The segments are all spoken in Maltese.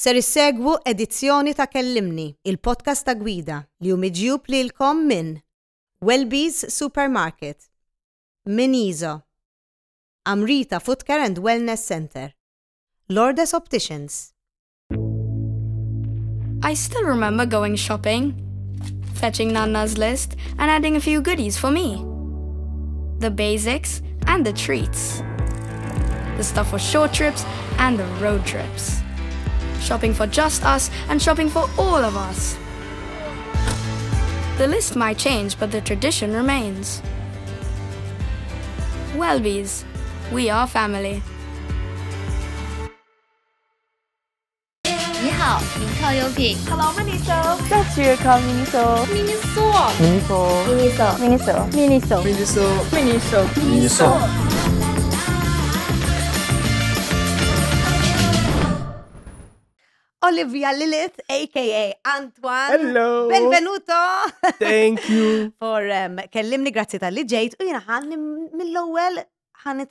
ser issegwu edizzjoni ta' Kellimni, il-podcast ta' gwida li umiġjub l-kom minn Wellbees Supermarket, Minizo, Amrita Footcare and Wellness Center, Lordes Opticians. I still remember going shopping, fetching Nana's list, and adding a few goodies for me. The basics and the treats. The stuff for short trips and the road trips. shopping for just us, and shopping for all of us. The list might change, but the tradition remains. Welbies, we are family. 你好，名特优品。Hello, Miniso. That's your call, Miniso. Miniso. Miniso. Miniso. Miniso. Miniso. Miniso. Miniso. Olivia Lilith, a.k.a. Antoine. Hello! Benvenuto! Thank you! For um, kellimni grazzi tal-li ġejt u jina ħan mill-ewel ħan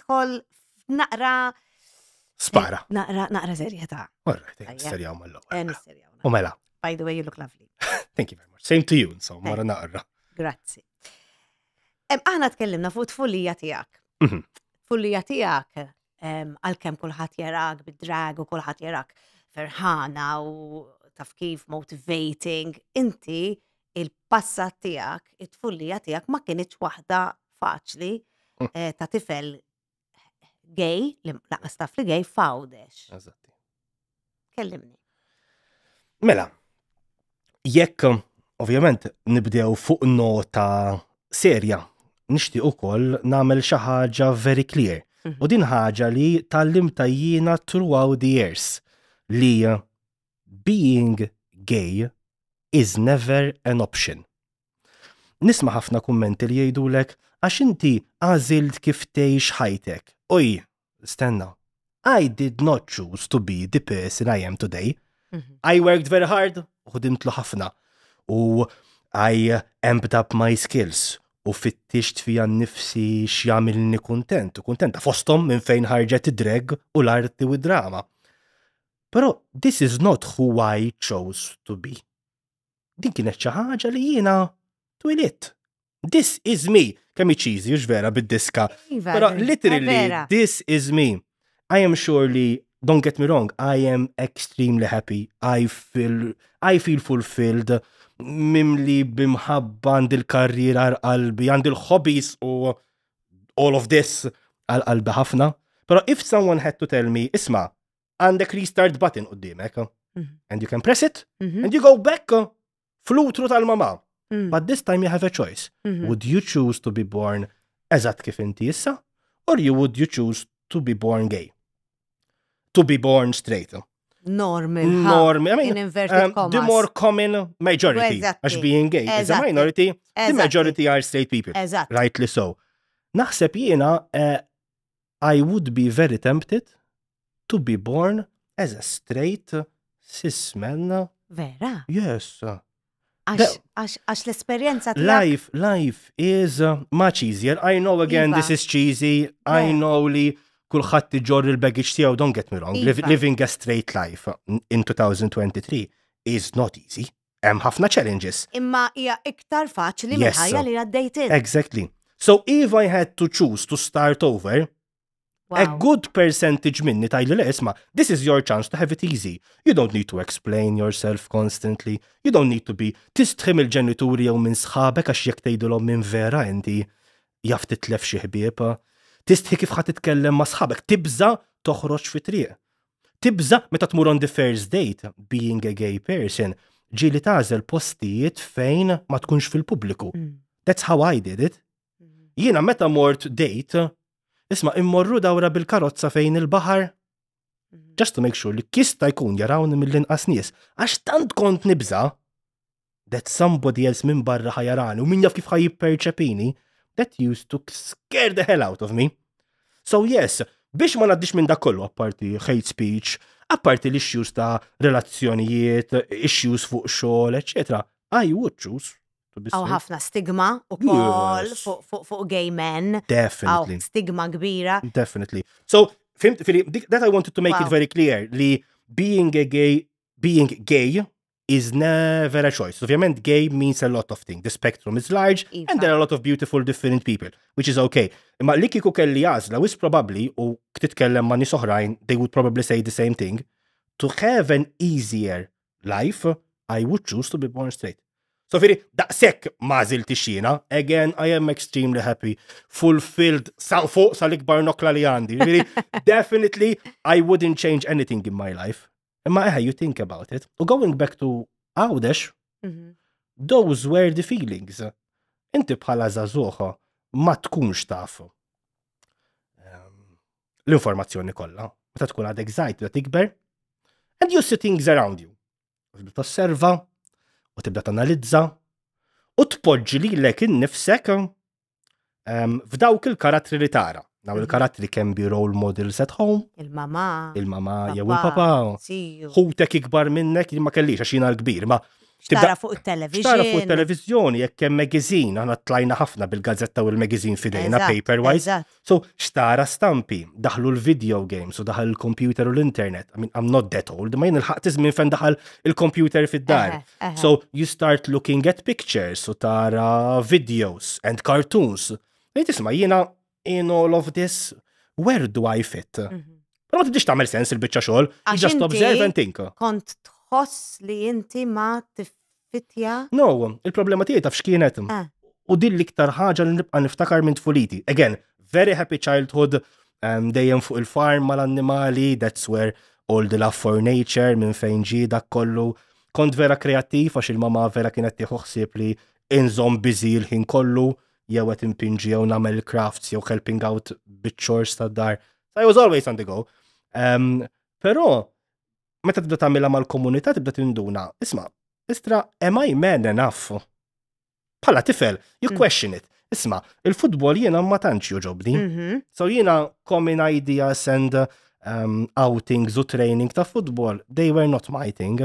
naqra. Eh, Spara. Naqra, naqra serjeta. Alright, nisterjaw mal-ewel. Eh, nisterjaw. U mela. By the way, you look lovely. Thank you very much. Same to you, So mara naqra. Grazzi. Aħna tkellimna fuq tfulija tijak. Mhm. Tfulija tijak għal-kem kullħat jarak, bid-drag u kullħat jarak ferħana u taf kif motivating, inti il passa tijak, it tfullija tijak ma kienieċ wahda faċli mm. eh, ta' tifel gay, laqas taf li gay fawdex. Eżatti. Kellimni. Mela, jekk ovvjament nibdew fuq nota serja, nixtieq ukoll nagħmel xi ħaġa very clear. U mhm. din ħaġa li tal-lim throughout the years li being gay is never an option. Nisma ħafna kummenti li jgħidulek għax inti għażilt kif tejx ħajtek. Oj, stenna. I did not choose to be the person I am today. Mm -hmm. I worked very hard u ħdimtlu ħafna. U I amped up my skills u fittixt fija nifsi x'jagħmilni kuntent u kuntenta fosthom minn fejn ħarġet id-dreg u l-arti u d-drama. Pero this is not who I chose to be. Din kienet xi ħaġa li jiena twilit. This is me. Kemm iċiżi vera bid-diska. Iva, Però literally this is me. I am surely don't get me wrong, I am extremely happy. I feel I feel fulfilled. Mimli bimħabba għand il-karriera għal-qalbi, għand il-hobbies u all of this għal-qalbi ħafna. Pero if someone had to tell me, isma' għandek restart button qoddimek. Mhm. And you can press it, mhm. and you go back flutru tal-mama. Mhm. But this time you have a choice. Would you choose to be born eżat kif inti issa? Or you would you choose to be born gay? To be born straight? Normal. Normal. I mean, in inverted um, The more common majority exactly. as being gay is a minority, the majority are straight people. Exactly. Rightly so. Naħseb jiena, uh, I would be very tempted to be born as a straight cis man. Vera? Yes. Għax l-esperienza Life, life is uh, much easier. I know again Iva. this is cheesy. I know li kullħat ġor il-baggage tijaw, don't get me wrong, Iva. living a straight life in 2023 is not easy. Hemm ħafna challenges. Imma hija iktar faċli yes. mill-ħajja li għaddejt Exactly. So if I had to choose to start over, Wow. A good percentage minni tajlu li isma, this is your chance to have it easy. You don't need to explain yourself constantly. You don't need to be tistħim il-ġenituri jew minn sħabek għax jek tgħidulhom minn vera inti jaf titlef xi ħbieba. Tistħi kif ħad titkellem ma' sħabek, tibza toħroġ fi triq. Tibza, meta tmur on the first date, being a gay person, ġili tażel postijiet fejn ma tkunx fil-pubbliku. Mm. That's how I did it. Mm. Jiena meta mort date Isma, immorru dawra bil-karozza fejn il-bahar. Mhm. Just to make sure li kista jkun jarawni mill-inqas nies. Għax tant kont nibza that somebody else minn barra ħajarani u min jaf kif ħajipperċepini that used to scare the hell out of me. So yes, biex ma naddix minn dak kollu apparti hate speech, apparti l-issues ta' relazzjonijiet, issues fuq xogħol, etc. I would choose Għaw ħafna stigma u kol fuq gay men. Definitely. stigma kbira. Definitely. So, Filip, that I wanted to make wow. it very clear li being a gay, being gay is never a choice. Ovvjament, gay means a lot of things. The spectrum is large Eva. and there are a lot of beautiful different people, which is okay. Ma li kiku kelli jazla, wis probably, u ktit ma nis they would probably say the same thing. To have an easier life, I would choose to be born straight. So firri, daqsek mażil tixina, again, I am extremely happy, fulfilled, sal fuq sal-ikbar nokla li għandi. Firri, definitely, I wouldn't change anything in my life. Imma eħe, you think about it. U going back to Għawdex, mm -hmm. those were the feelings. Inti bħala zazuħa ma tkunx taf. Um, L-informazzjoni kollha, meta tkun għadek zaħid, tikber, and you see things around you. Tosserva, u tibda tanalizza u tpoġġi li lek innifsek ehm, f'dawk il-karatri li tara. Daw mhm. il-karatri kemm bi role models at home. Il-mama. Il-mama jew il-papa. tek ikbar minnek li ma kellix għax l-kbir, ma Tara fuq il-televizjoni. Tara fuq il-televizjoni, jekk hemm magazin, aħna tlajna ħafna bil-gazzetta u l-magazin fidejna, paperwise. So, xtara stampi, daħlu l-video games u daħal il-computer u l-internet. I mean, I'm not that old, ma jien il-ħaqt minn fejn daħal il-computer fid-dar. So, you start looking at pictures u tara videos and cartoons. Ejt isma, jiena in all of this, where do I fit? Mhm. Pero ma tibdix tagħmel sens il-biċċa xogħol, just observe and think. Kont Ħoss li inti ma tiffitja? No, il-problema tiegħi taf x'kienet. Eh. U din l-iktar ħaġa li nibqa' niftakar minn tfuliti. Again, very happy childhood, dejjem fuq il-farm mal-annimali, that's where all the love for nature, minn fejn ġi dak kollu. Kont vera kreativ għax il-mama vera kienet tieħuħsib li inżom biżi l-ħin kollu, jew qed impinġi jew nagħmel crafts jew helping out biċ-chores tad-dar. So I was always on the go. Um, però meta tibda tagħmilha mal-komunità tibda tinduna. Isma, istra, am I man enough? Pala tifel, you mm. question it. Isma, il-futbol jiena ma tantx joġobni. Mm-hmm. So jiena common ideas and um, outings u training ta' futbol, they were not my thing.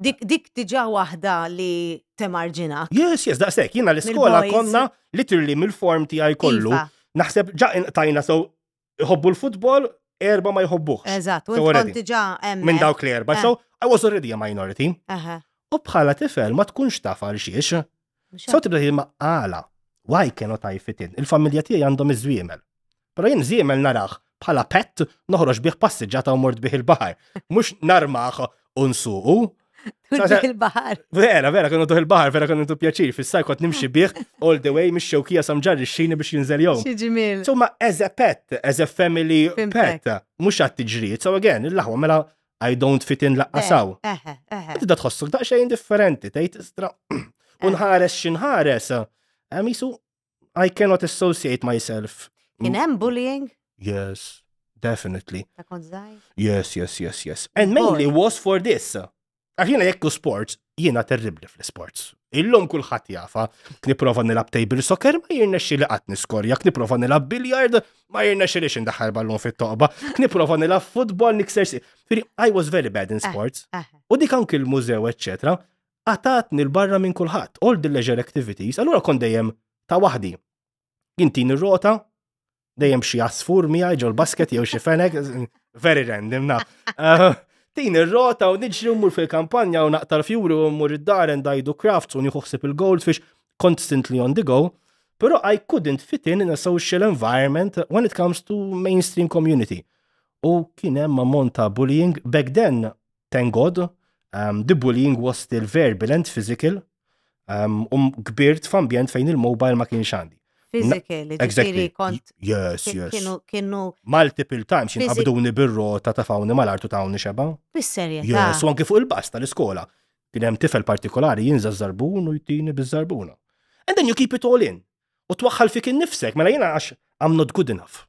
Dik dik diġa waħda li temarġina. Yes, yes, da' sekk, jiena l-iskola konna literally mill-form ti għaj kollu. Iva. Naħseb ġa tajna so hobbu l-futbol, erba ma jħobbuħ. Eżatt, u kontiġa Minn dawk li erba, eh. so I was already a minority. U bħala tifel ma tkunx taf għal xiex. So tibda jimma għala, why cannot I fit in? Il-familja tiegħi għandhom iż-żwiemel. Pero jien żwiemel narax bħala pet noħroġ bih passiġġata u mort bih il-baħar. Mhux narmaħ unsuqu, il-bahar. Vera, vera, kun tuħ il-bahar, vera kun tuħ pjaċir, Fissaj, kot nimxie nimxi bieħ all the way, mish xewkija samġarri xini biex jinżel jom. Xieġimil. So ma as a pet, as a family pet, mux għat tiġri, so again, il-laħwa mela I don't fit in laqqasaw. Eh, eh, eh, Tibda tħossuk daqxajn indifferenti, tajt istra. Unħares xinħares, għamisu, I cannot associate myself. In Kien bullying? Yes, definitely. Yes, yes, yes, yes. And mainly was for this jena jekk sports, jiena terribli fl-sports. Illum kulħadd jafa, kniprofa nilab table soccer, ma jirnexxi li qatt niskorja, kniprofa nilab biljard, ma jirnexxi li xindaħħal ballon fit-toqba, kniprofa nilab futbol, nikser Firi, I was very bad in eh, sports. Eh. U dik anki l-mużew, eccetera, għatatni l-barra minn kulħadd, all the leisure activities, allura kon dejjem ta' waħdi. Inti nirrota, dejjem xi għasfur miegħi ġol basket jew xi fenek, very random na. Eh, Tin ir-rota u niġri mmur fil-kampanja u naqtar fjuri u mmur id-dar and I do crafts u nieħuħsib il-goldfish constantly on the go. Pero I couldn't fit in in a social environment when it comes to mainstream community. U kien hemm monta bullying back then, thank God, um, the bullying was still verbal and physical. Um, um kbirt f'ambjent fejn il-mobile ma kienx għandi physically, kont. Yes, yes. Kienu. Multiple times, jinqabduni bir-rota ta' fawni mal-artu ta' għawni xeba. Bisserja. Yes, u fuq il-basta l-iskola. Kien hemm tifel partikolari jinża żarbun u jtini biż zarbuna. And then you keep it all in. U twaħħal fik innifsek, mela jina għax I'm not good enough.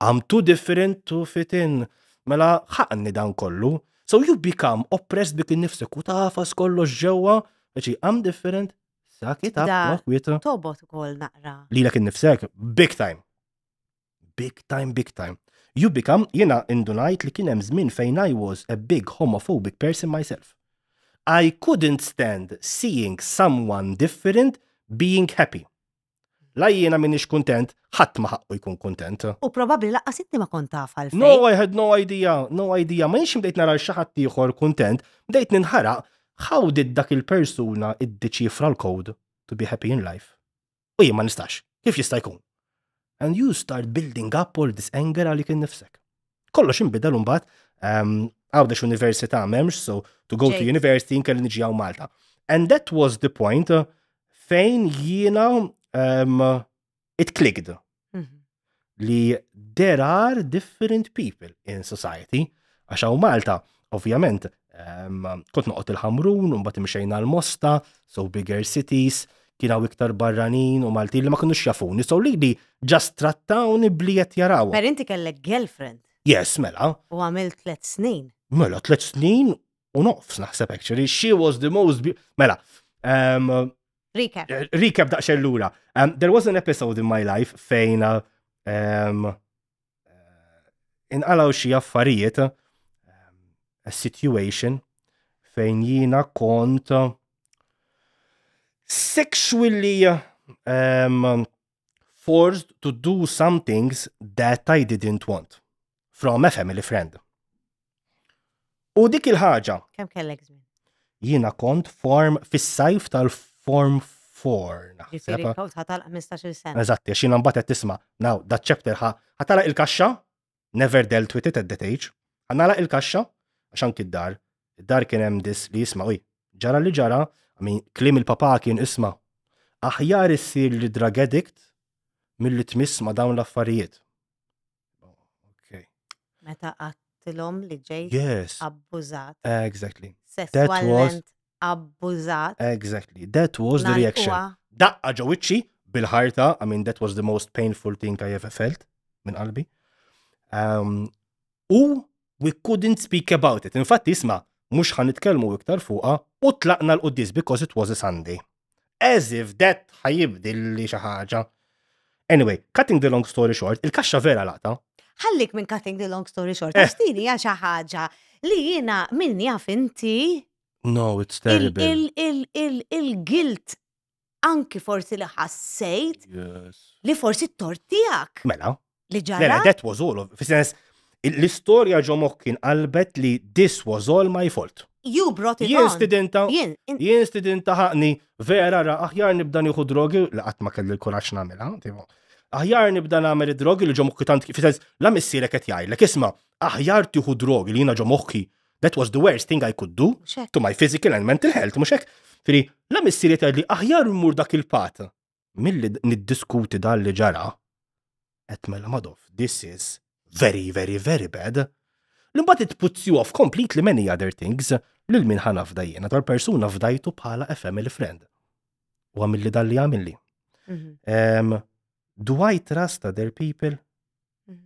I'm too different to fit in. Mela ħaqni dan kollu. So you become oppressed bikin nifsek u tafas kollox ġewwa, ġi I'm different, issa, kitab, kwieta. Tobot kol naqra. Lila kien nifsek, big time. Big time, big time. You become, jena indunajt li kienem zmin fejn I was a big homophobic person myself. I couldn't stand seeing someone different being happy. La jiena minix kontent, ħadd ma ħaqqu jkun kontent. U probabbli laqqas inti ma kont taf No, I had no idea, no idea. Ma nix mdejt nara xi ħadd ieħor kuntent, mdejt ninħaraq how did dak il-persuna id-deċifra l kod to be happy in life? U jien ma nistax, kif jista' jkun? And you start building up all this anger għalik nifsek. Kollox inbidel mbagħad um, għawdex università memx, so to go to university in niġi għaw Malta. And that was the point uh, fejn jiena um, it clicked. Mm -hmm. Li there are different people in society, għaxaw Malta, ovvjament, Kont noqot il-ħamrun, un bat imxejna l-Mosta, so bigger cities, kienu iktar barranin u Malti li ma kinux jafuni, so li li ġast trattawni bliet jaraw. Per mela, inti kellek girlfriend. Yes, mela. U għamil tlet snin. Mela, tlet snin u nofs naħseb actually. She was the most Mela. Um, recap. Eh, recap l lura. Um, there was an episode in my life fejn um, inqalaw xie affarijiet A situation fejn jina kont uh, sexually um, forced to do some things that I didn't want from a family friend. U dik il-ħaġa. Kem kellek żmien? Jina kont form fis-sajf tal-form 4. Ġifieri kont ħatalaq 15-il mbagħad tisma' now that chapter ħa ħatalaq il-kaxxa, never dealt with it at that age. Ħanalaq il-kaxxa, għaxan id-dar, id-dar kien hemm dis li jisma' wi. Ġara li ġara, min klim il-papa kien isma' aħjar issir li drug addict mill-li tmiss ma' dawn l-affarijiet. Okay. Meta għattilhom li ġej yes. abbużat. Exactly. Sessualment abbużat. Exactly. That was the reaction. Daqqa ġewwiċċi bil-ħarta, I mean that was the most painful thing I ever felt Min qalbi. Um, u we couldn't speak about it. Infatti isma, mux ħan nitkellmu iktar fuqa u tlaqna l-qoddis because it was a Sunday. As if that ħajibdilli xi ħaġa. Anyway, cutting the long story short, il-kaxxa vera laqta. Ħallik minn cutting the long story short, għastini eh. għaxa ħaġa li jiena minn jaf inti. No, it's terrible. Il-gilt anki forsi li ħassejt li forsi t tortijak Mela. Li mela, ġara. Mela, that was all of, fissens, L-istorja ġo mokkin qalbet li this was all my fault. You brought it jien on. Studenta, jien in... studenta vera ra aħjar nibda nieħu drogi, laqat ma kelli l kuraċ nagħmilha, aħjar nibda nagħmel drogi li ġo mokki tant kif la missielek qed jgħidlek isma' aħjar tieħu drogi li jina ġo mokki That was the worst thing I could do to my physical and mental health, muxek, hekk. Firi, la missieri tgħid li aħjar mmur dak il-pat. Milli niddiskuti dan li ġara. Et mela madof, this is very, very, very bad, l-imbat it puts you off completely many other things lil min ħana fdajjena tal persuna fdajtu bħala a family friend. U għamilli dalli għamilli. Mhm. Do I trust other people? Mhm.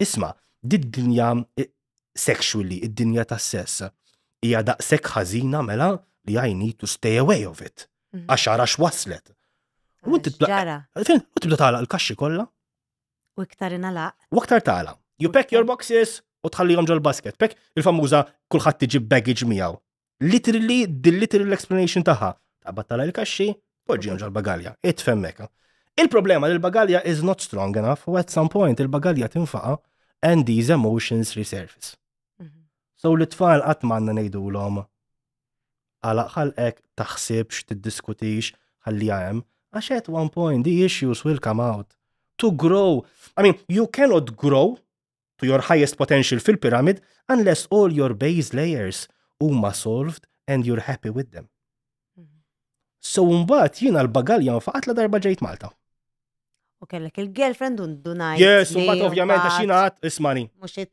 Isma, did dinja eh, sexually, id-dinja ta' sess, hija daqshekk ħażina mela li I need to stay away of it. Mhm. Għax x'waslet. waslet. Eh, u tibda tagħlaq l kaxxi kollha. U iktar inalaq. U aktar tagħlaq. You pack your boxes u tħallihom ġol basket. Pek il-famuża kulħadd tiġi baggage miegħu. Literally, the literal explanation taħħa. Taqbad il kaxxi poġġihom ġol bagalja. It meka. Il-problema li l-bagalja is not strong enough u at some point il-bagalja tinfaqa and these emotions resurface. Mhm. So l-tfal għatmanna nejdu l-om. Għala xalqek taħsibx, tiddiskutix, ħalli għajem, għax at one point the issues will come out. To grow, I mean, you cannot grow to your highest potential fil-pyramid unless all your base layers huma solved and you're happy with them. Mhm. So mbagħad jiena l-bagalja faqat la darba ġejt Malta. U kellek il-girlfriend un dunaj. Yes, mbagħad ovvjament għax jiena ismani.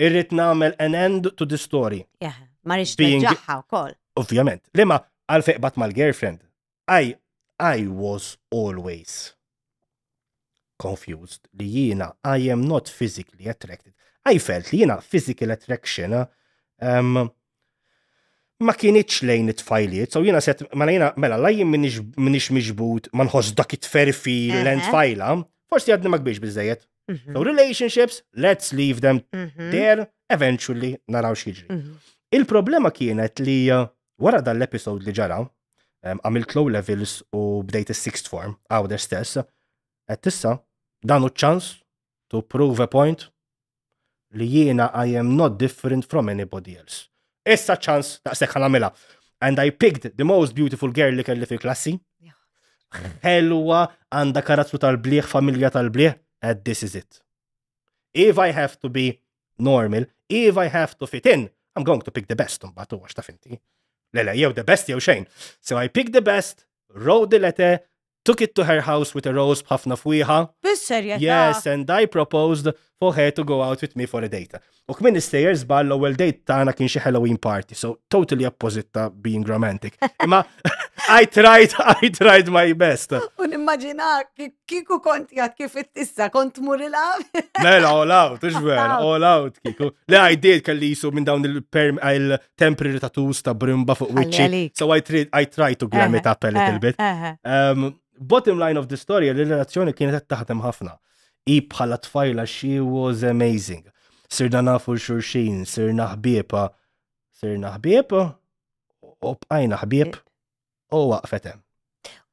Irrit namel an end to the story. Yeah, ma rridx tiġaħħa wkoll. Ovvjament. Lema, għal bat mal-girlfriend. I I was always confused li jina, I am not physically attracted. I felt li jina physical attraction um, ma kienieċ lejn it-tfajliet, so jina set, ma jina, mela lajjim mela, minix miġbut, ma nħoss dak it-fer fi l-entfajla, forsi għadni ma kbiex bizzejet. Mhm. So relationships, let's leave them mhm. there, eventually naraw xieġri. Mhm. Il-problema kienet li uh, wara dal-episod li ġara, um, il low levels u bdejt il-sixth form, għaw stess, għed danu dan ċans to prove a point li jiena I am not different from anybody else. Issa ċans ta' sekħan għamela. And I picked the most beautiful girl li kelli fil-klassi. Helwa għanda karazzu tal-bliħ, familja tal-bliħ, and this is it. If I have to be normal, if I have to fit in, I'm going to pick the best, un batu għax ta' finti. Lele, jew the best jew xejn. So I picked the best, wrote the letter, took it to her house with a rose b'ħafna fwiħa. Yes, and I proposed for her to go out with me for a date. U kmin istejjer ba l-ewwel date tagħna kien xi Halloween party, so totally opposite ta' being romantic. Ma I tried, I tried my best. Un immaġina kiku kont jgħat kif it-tissa, kont mur il-għab. Mela, all out, ux vera, all out kiku. Le, I did kelli jisu minn dawn il-temporary tattoos ta' brimba fuq wiċċi. So I tried, I tried to glam it eh, up a little eh, bit. Eh, um, bottom line of the story, l relazzjoni kienet taħdem ħafna i bħala tfajla she was amazing. Sirna nafu xurxin, sirna ħbiepa, sirna ħbiepa, u bqajna ħbieb, u waqfetem.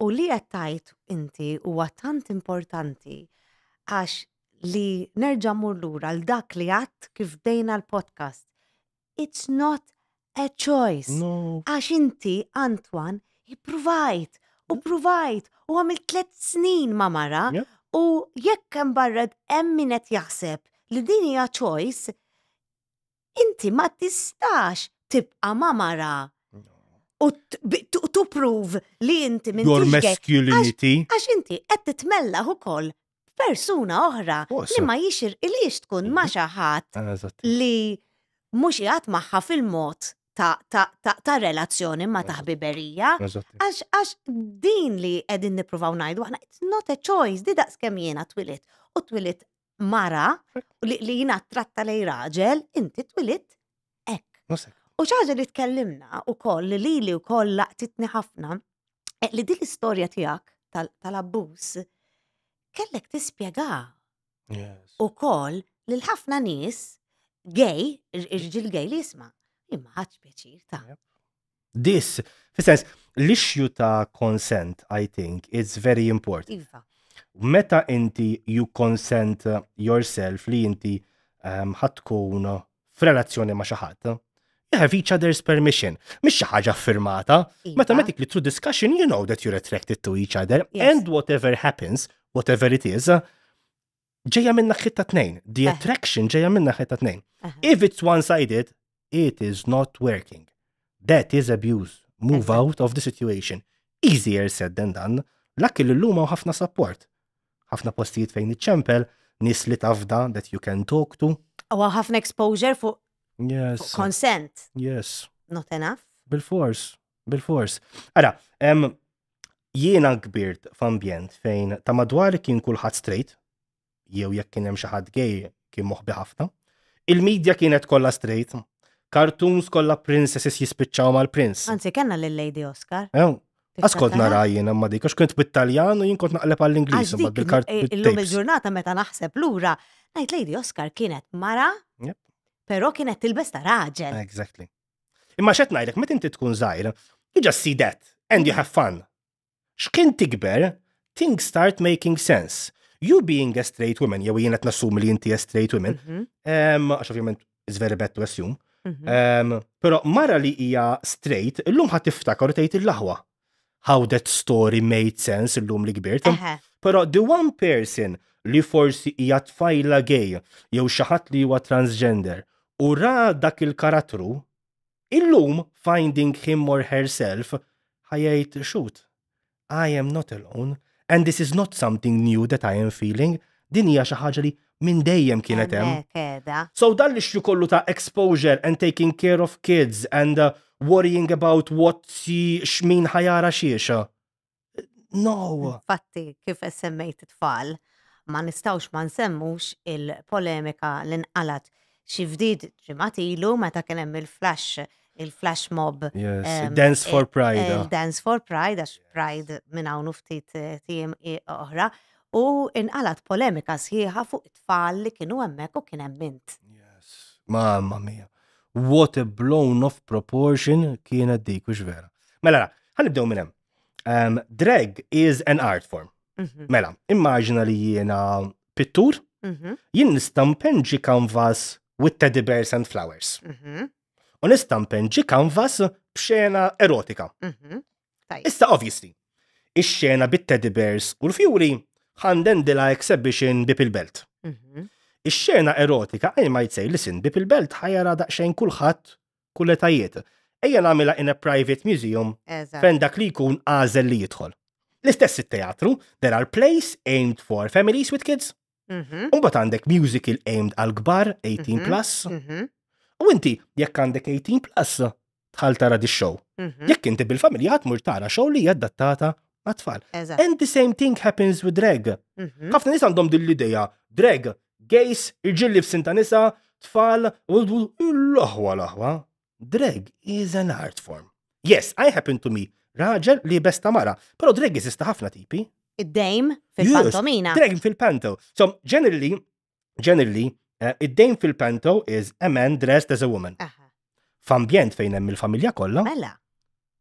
U li għattajt inti u għattant importanti għax li nerġa' lura għal dak li għatt kif dejna l-podcast. It's not a choice. No. Għax inti, Antwan, i provajt u provajt u għamil tlet snin ma mara yeah. U jekk hemm barred hemm min qed jaħseb li din hija choice, inti ma tistax tibqa' mamara u U prov li inti minn Your masculinity. Għax inti qed titmella ukoll persuna oħra oh, li ma jixir iliex tkun ma mhm. xi ħadd ah, li mhux jgħat magħha fil-mod ta' relazzjoni ma ta' ħbiberija. Għax għax din li qegħdin niprofaw najdu, għana it's not a choice, di daqs kemm jena twilit. U twilit mara li jina tratta lej raġel, inti twilit ek. U xaġa li tkellimna u koll li li u koll laqtitni ħafna, eh, li din l-istoria tijak tal-abbus, kellek tispjega. U koll li l-ħafna nis gej, irġil gej li jisma' imma ħadx pjaċir ta' this, fissens, l-issue ta' consent, I think, is very important. Iva. Meta inti you consent yourself li inti ehm, ħatkun um, f'relazzjoni ma' xaħat, you have each other's permission. Mish xi ħaġa affirmata, iva. mathematically through discussion you know that you're attracted to each other yes. and whatever happens, whatever it is, ġeja minna xitta tnejn. The eh. attraction ġeja minna xitta tnejn. Eh. If it's one-sided, it is not working. That is abuse. Move out of the situation. Easier said than done. Lakki l-luma u ħafna support. ħafna postijiet fejn iċċempel, nis li tafda that you can talk to. U ħafna exposure fuq yes. consent. Yes. Not enough. Bil-fors, bil-fors. Ara, um, jiena kbirt f'ambjent fejn ta' madwar kien kulħadd straight, jew jekk kien hemm xi ħadd gay kien moħbi ħafna. Il-medja kienet kollha straight, Cartoons kolla princesses jispiċċaw mal-prinz. Anzi, kena l-Lady Oscar. Ew, Askont nara jien imma dik, għax kont bit-Taljan u jien kont naqleb għall inglis imma bil Illum il-ġurnata meta naħseb lura, ngħid Lady Oscar kienet mara, però kienet tilbes ta' raġel. Exactly. Imma xet ngħidlek, meta inti tkun zaħir, you just see that and you mm. have fun. X'kien tikber, things start making sense. You being a straight woman, jew jien qed nassum li inti a straight woman, mhm. għax ovvjament is very bad to assume, Mhm. Pero mara li hija straight, illum ħat tiftakar tgħid il-laħwa. How that story made sense illum li gbirt. Pero the one person li forsi hija tfajla gay jew xi ħadd li huwa transgender u ra dak il karatru illum finding him or herself ħajajt shoot. I am not alone and this is not something new that I am feeling. Din hija xi ħaġa li minn dejjem kienet hemm. So dan l issue kollu ta' exposure and taking care of kids and uh, worrying about what si xmin ħajara xiexa. No. Fatti kif semmejt it-tfal, ma nistawx ma nsemmux il-polemika l-inqalat xi fdid ġimgħat ilu meta kien hemm il-flash il-flash mob. Yes, um, Dance for eh, Pride. Il, eh, il Dance for Pride, għax Pride minn hawn ftit tiem oħra. Uh, u inqalat polemika sħiħa fuq it-tfal li kienu hemmhekk u kien hemmint. Yes, mamma mia. What a blown off proportion kienet dik u vera. Mela, ħanibdew minn hemm. Um, drag is an art form. Mm -hmm. Mela, immaġina li jiena pittur, mm -hmm. jien nistampenġi canvas with teddy bears and flowers. Mm -hmm. U nistampenġi canvas b'xena erotika. Mhm. Issa, obviously, ix-xena bit-teddy bears u l-fjuri ħandendila exhibition bip il-belt. Mhm. Ix-xena erotika għaj ma jtsej li sin bip il-belt ħajara daqxajn kulħadd kull etajiet. Ejja nagħmilha in a private museum fejn dak li jkun għażel li jidħol. L-istess it-teatru, there are plays aimed for families with kids. Mhm. bot għandek musical aimed għal gbar 18 mhm. plus. U inti, jekk għandek 18 plus, tħal tara di show. Jekk inti bil-familja tmur tara show li jaddattata għatfall. And the same thing happens with drag. Mhm. Ħafna nisa għandhom din l-ideja, drag, gays, irġilli f'sinta nisa, tfal, u l l loħwa. Drag is an art form. Yes, I happen to me, raġel li besta mara, pero drag is ħafna tipi. id dame fil-pantomina. Drag fil-panto. So, generally, generally, uh, id dame fil-panto is a man dressed as a woman. F'ambjent fejn hemm il-familja kollha. Mela.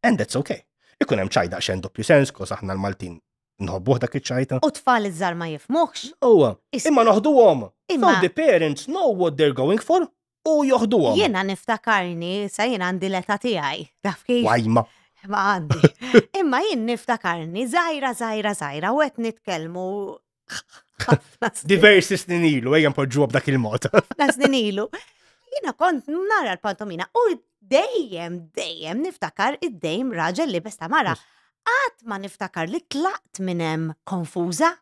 And that's okay ikun hemm ċajda xejn doppju sens, kos aħna l-Maltin nħobbuh dak iċ-ċajta. U tfal iż-żar ma jifmuhx. Uwa, imma noħduhom. Imma the parents know what they're going for u joħduhom. Jiena niftakarni sa jiena għandi l-età tiegħi. Taf kif? Wajma. Ma għandi. Imma jien niftakarni żgħira żgħira żgħira u qed nitkellmu Diversi snin ilu, ejja poġġuhom dak il-mod. Nas snin ilu. Jiena kont nara l-pantomina u dejjem, dejjem niftakar id-dejjem raġel li besta mara. Għat ma niftakar li tlaqt minnem konfuza.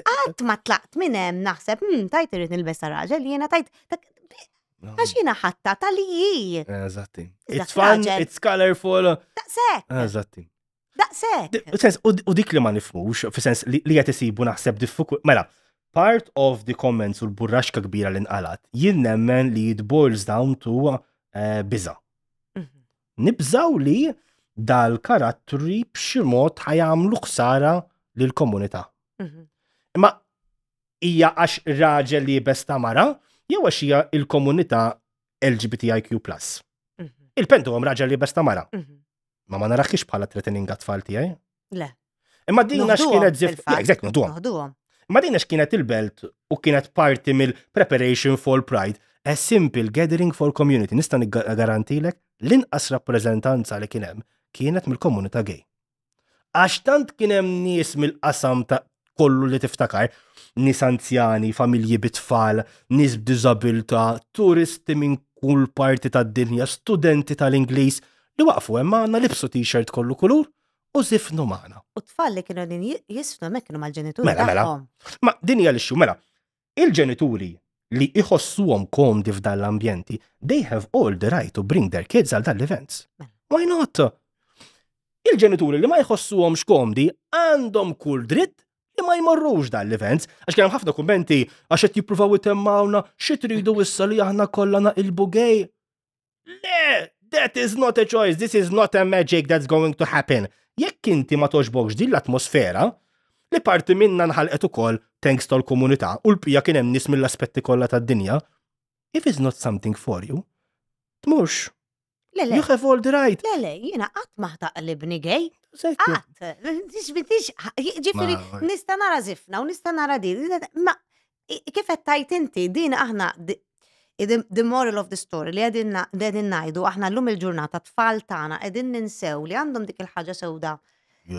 Għat ma tlaqt minnem naħseb, hmm, tajt irrit nil-besta raġel, jena tajt, għax jena ħatta taliji. Eżatti. It's fun, it's colorful. Daqsek. Eżatti. Daqsek. Sens, u dik li ma nifmux, fi sens li għet isibu naħseb diffikult. Mela, part of the comments u l-burraxka kbira li nqalat, jien nemmen li it boils down to Eh, Biza'. Mhm. Nibżaw li dal-karattri b'xi mod ħajamlu ksara l komunità. Mhm. Imma hija għax raġel li besta mara, jew għax hija l komunità LGBTIQ+. Il-pentu għom raġel li besta mara. Mhm. Ma ma narraħkix bħala threatening għat-tfal tiegħi. Le. Imma dinna x'kienet zift. Eżatt, nuħduhom. Ma dinna x'kienet il-belt u kienet parti mill-preparation for pride a simple gathering for community. Nista garantilek l-inqas rappreżentanza li kien hemm kienet mill-komunità gay. Għax tant kien hemm nies mill-qasam ta' kollu li tiftakar, nis anzjani, familji bitfall, nis b'dizabilta, turisti minn kull parti tad-dinja, studenti tal-Ingliż li waqfu hemm għandna libsu t-shirt kollu kulur u zifnu maħna. U tfal li kienu din jisfnu mekkinu kienu mal-ġenituri. Mela, mela. Ma din hija l mela. Il-ġenituri li iħossuhom komdi f'dan l-ambjenti, they have all the right to bring their kids għal dan l-events. Mela. Why not? Il-ġenituri li ma jħossuhom x'komdi għandhom kull dritt li ma jmorrux dan l-events, għax kien hemm ħafna kummenti għax qed jippruvaw itemmawna xi tridu issa li aħna kollana il bugej Le, that is not a choice, this is not a magic that's going to happen. Jekk inti ma toġbokx din l-atmosfera, li parti minna nħalqet ukoll thanks tal-komunità u l-pija kien hemm nies mill-aspetti kollha tad-dinja. If it's not something for you, tmux. Lele. You have all the right. Lele, jina qatt maħtaq li bni gej. Qatt. Tix ġifiri, nista nara zifna u nista nara di. Ma, kif tajt inti, din aħna the moral of the story li għedin najdu aħna l-lum il-ġurnata tfal tana għedin ninsew li għandhom dik il-ħagġa sewda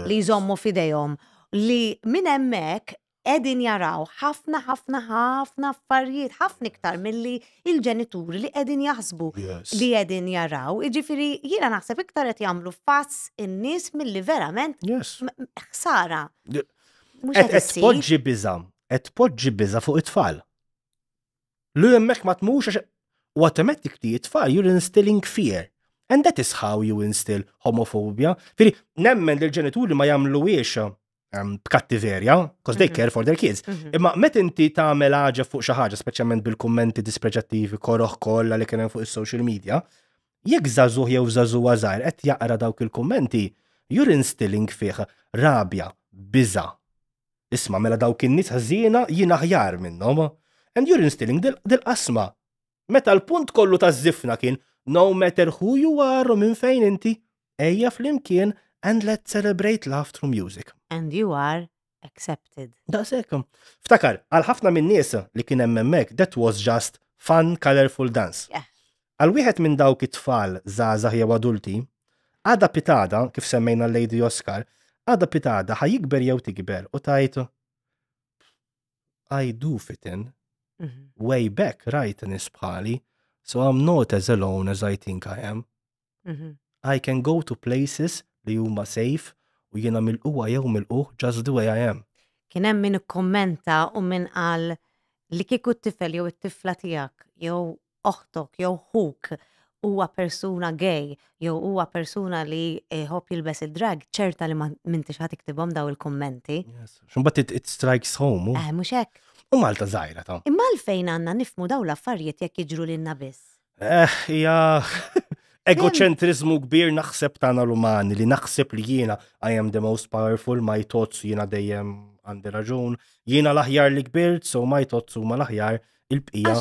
li jżommu fidejom li minn hemmhekk edin jaraw ħafna ħafna ħafna affarijiet ħafna iktar milli il-ġenituri li edin jaħsbu yes. li edin jaraw. Iġifiri jiena naħseb iktar qed jagħmlu fass in-nies milli verament ħsara. Qed tpoġġi biża, qed tpoġġi biża fuq it-tfal. Lu hemmhekk ma tmux għax automatically it-tfal you're instilling fear. And that is how you instill homophobia. Firi, nemmen l-ġenituri ma jiexa. Um, b'kattiverja, because they mhm. care for their kids. Mhm. Imma met inti tagħmel ħaġa fuq xi ħaġa, speċjalment bil-kummenti dispreġattivi koroħ kollha li kien hemm fuq is-social media, jekk żagħżugħ jew żagħżugħa żgħir qed jaqra dawk il-kummenti, you're instilling fih rabja, biża. Isma' mela dawk in-nies ħażina jien aħjar minnhom. And you're instilling dil-qasma. Meta l-punt kollu taż zifna kien no matter who you are u minn fejn inti, ejja flimkien and let's celebrate love through music. And you are accepted. Da Ftakar, għal-ħafna minn niesa li kien hemmhekk, that was just fun, colorful dance. Għal wieħed minn dawk it-tfal żgħażagħ jew adulti, għada pitada, kif semmejna lady Oscar, għada pitada jikber jew tikber u tajt I do fit in, mhm. way back right in pali, so I'm not as alone as I think I am. Mhm. I can go to places li huma safe u jiena mill-qwa jew mill-qu just the way I am. Kien hemm min kommenta u min qal li kieku t-tifel jew it-tifla tiegħek jew oħtok jew huk huwa persuna gay jew huwa persuna li jħobb jilbes il-drag ċerta li m'intix ħad iktibhom daw il-kummenti. Xumbat it strikes home. Eh, mhux hekk. U Malta żgħira ta'. Imma għalfejn għandna nifmu daw l-affarijiet jekk jiġru lilna biss. Eh, ja. Egoċentrizmu kbir naħseb tagħna l-umani li naħseb li jiena I am the most powerful, my thoughts jiena dejjem għandi raġun, jiena l-aħjar li kbirt, so my thoughts huma l-aħjar il-bqija.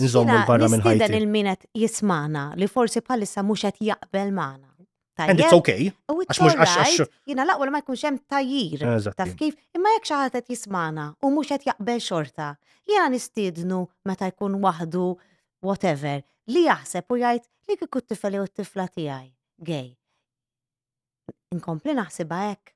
Nżommu l-barra minn ħajti. il-minet jismana li forsi bħalissa mhux qed jaqbel magħna. And it's okay. Għax mux għax Jina laqwa ma jkunx hemm tajjir. Taf kif, imma jekk xi jismana u mhux qed jaqbel xorta, jiena nistiednu meta jkun waħdu whatever li jaħseb u jgħid li kikku t tifali u t-tifla tijaj, gej. Inkompli naħsiba ek.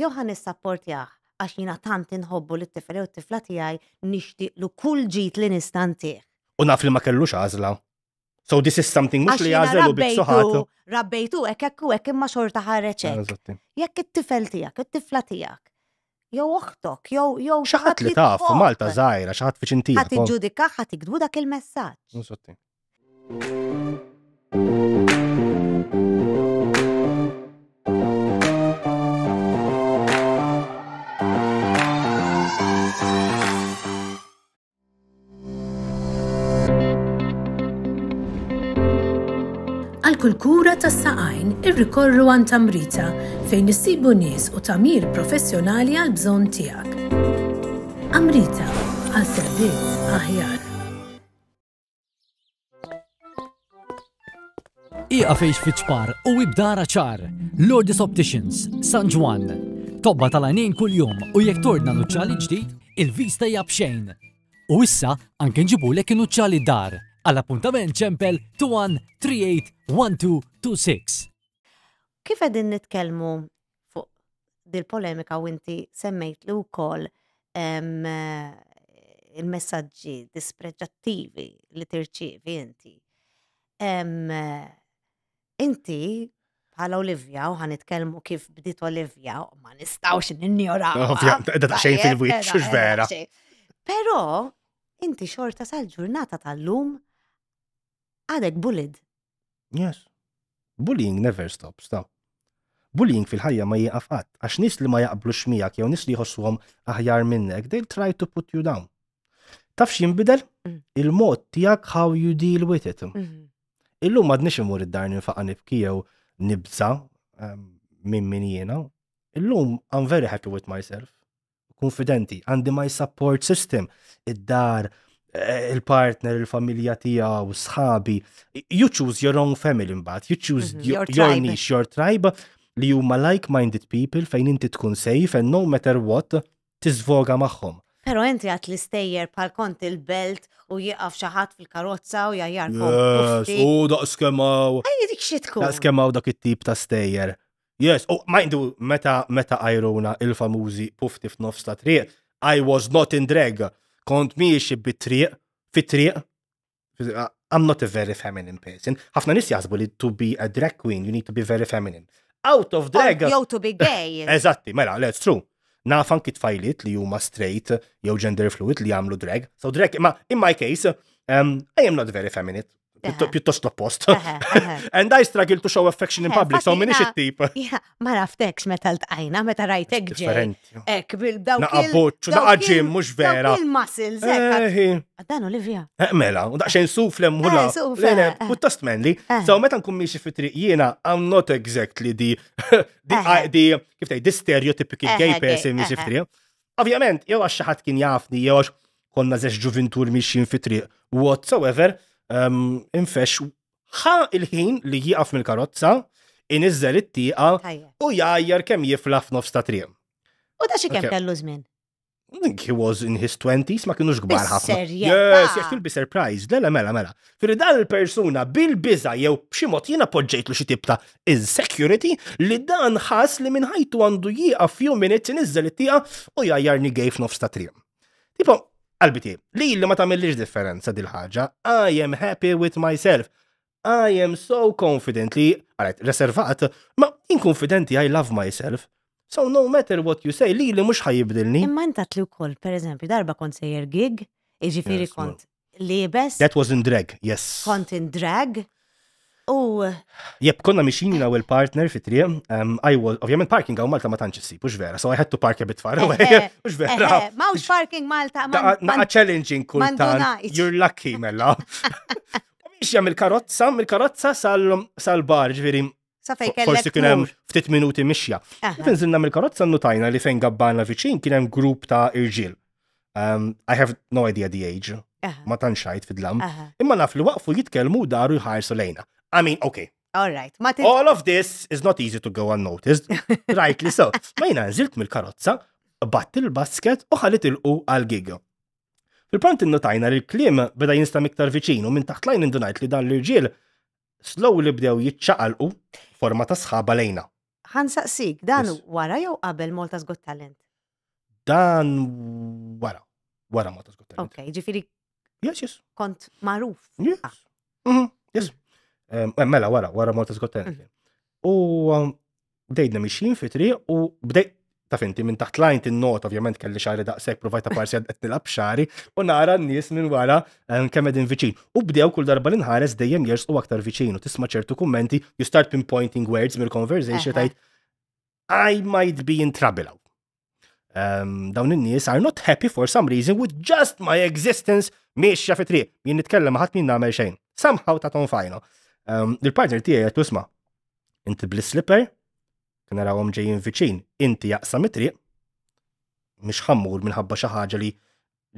Johan is-sapport għax jina tant inħobbu li t tifali u t-tifla tijaj nishtiq lu kull ġit li nistantiħ. U naf li ma kellux għazla. So this is something mux li u bit-soħatu. Rabbejtu, ekkekku, ekk imma xorta ħarreċek. Jekk it-tifel tijak, it-tifla tijak. Jow uħtok, jow, jow. Xaħat li taf, Malta zaħira, xaħat fiċintija. Għat iġudika, għati gdbu dak il-messagġ kull kura tas saqajn irrikorru għan tamrita fejn issibu nies u tamir professjonali għal bżon tijak. Amrita għal servizz aħjar. Iqa fejx fiċpar u ibdara ċar. Lordis Opticians, San Juan. Tobba tal-għanin kull jom u jekk torna nuċċali ġdid, il-vista xejn U issa anke nġibu lek nuċċali dar għall-appuntament ċempel 21381226. Kif għedin nitkelmu fuq dil-polemika u inti semmejt li u koll il-messagġi dispreġattivi li tirċivi inti inti bħala Olivia u ħanitkellmu kif bdiet Olivia u ma nistawx ninjoraw. Da ta' xejn fil-witx, xux vera. Pero inti xorta sal-ġurnata tal-lum għadek bullied. Yes. Bullying never stops, ta' bullying fil-ħajja ma jieqafat, għax nis li ma jaqblux miegħek jew nis li jħossuhom aħjar minnek, they'll try to put you down. Taf bidel? Mm. Il-mod tiegħek how you deal with it. Mhm. Illum madnix imur id-dar ninfaqa nibki nibza ehm, minn minn jena. Illum I'm very happy with myself. Konfidenti, għandi my support system, id-dar, eh, il-partner, il-familja tijaw, sħabi. You choose your own family mbagħad, you choose mhm, your, your niche, your tribe li huma like-minded people fejn inti tkun safe and no matter what tiżvoga magħhom. Pero enti għat li stejjer pal kont il-belt u jieqaf xaħat fil-karozza u jajjar. Yes, u da' skemaw. Għaj dik xitku. Da' skemaw dak it-tip ta' stejjer. Yes, oh, u majndu, meta, meta ajruna il-famużi pufti f'nofs ta' triq, I was not in drag. Kont miexi bit-triq, fit-triq. I'm not a very feminine person. ħafna nis jazbu li to be a drag queen, you need to be very feminine. Out of oh, drag. Oh, yo, to be gay. Eżatti, mela, that's true nafan kit fajlit li huma straight jew gender fluid li jagħmlu drag. So drag, imma in my case, um, I am not very feminine. Pjuttost l-oppost. And I struggle to show affection in eh, public, so minix it-tip. Ma raftekx meta l-tajna, meta rajtek ġej. Ek bil dawk. Na' abboċu, naqa ġim, mux vera. Il-muscles, eh, eh. Dan Olivia. Mela, u daqxen suflem hula. Suflem. pjuttost menli. So meta nkun miexi fit-triq jiena, I'm not exactly di, di, kif tej, di stereotypical gay person miexi fit-triq. Ovvjament, jew għax xaħat kien jafni, jew għax konna zeċ ġuventur miexin fit-triq. Whatsoever, infex ħa il-ħin li jieqaf mill-karozza, inizzel it-tieqa u jajjar kemm jifla f'nofs ta' trijem. U da xi kemm kellu żmien? He was in his 20s, ma kienux gbar ħafna. Yes, yes, you'll be surprised. Lele, mela, mela, mela. Fir dan il-persuna bil-biza jew b'xi mod podġejt lu xi tibta ta' insecurity li dan ħas li minn ħajtu għandu jieqa few minutes inizzel it-tieqa u jajjarni gejf nofs ta' triq. Tipo, Qalbiti, li li ma tagħmilx differenza dil-ħaġa, I am happy with myself. I am so confident li, għalet, reservat, ma inconfidenti, I love myself. So no matter what you say, li li mux ħajibdilni. Imma intat li ukoll, per eżempju, darba kont sejjer gig, iġifiri kont li bes. That was in drag, yes. Kont in drag. U. Jeb, konna miexin jina u l-partner fi trija. I was, ovvjament parking għaw Malta ma tanċessi, bux vera, so I had to park a bit far away. Pux eh, eh, vera. Eh, Mawx parking Malta. ma. Na challenging kultan. You're lucky, mella. Miex jam il-karotza, il-karotza sal-bar, ġviri. Forsi kienem ftit minuti mixja. Ah. Finżilna mill n-nutajna li fejn gabbana viċin kienem grup ta' irġil. I have no idea the age, ah. ma tanxajt fidlam. Ah. imma naf li waqfu jitkelmu daru jħarsu lejna. I mean, okay. All right. All of this is not easy to go unnoticed, rightly so. Ma jina nżilt mill-karozza, batt il-basket u ħalit il-qu għal-giga. fil pront innotajna li l-klim beda jinsta miktar viċinu minn taħt lajn indunajt li dan l-irġiel slow li bdew jitċaqalqu forma ta' sħaba lejna. Għan saqsik, dan wara jew qabel Malta Got Talent? Dan wara. Wara Malta Got Talent. Ok, ġifiri. Yes, yes. Kont maruf. Yes. Mm-hmm. Yes. Mela, wara, wara Mortis Got mhm. U um, bdejna mixin fitri u bdej ta' finti minn taħt lajn tin-not, ovvjament kelli xari daqsek, provajta parsi għed nilab xari, u nara n-nies minn wara kemedin viċin. U bdew kull darba l-inħares dejjem jers u aktar viċin, u tisma ċertu kummenti, you start pinpointing words mill-conversation tajt, I might be in trouble um, dawn in-nies are not happy for some reason with just my existence miexja fi triq. Jien nitkellem namel min xejn. Somehow ta' tonfajno. Ehm, il-partner tiegħi qed usma, inti bli slipper kien narawhom ġejjin viċin, inti jaqsam it-triq, mhix ħammur minħabba xi ħaġa li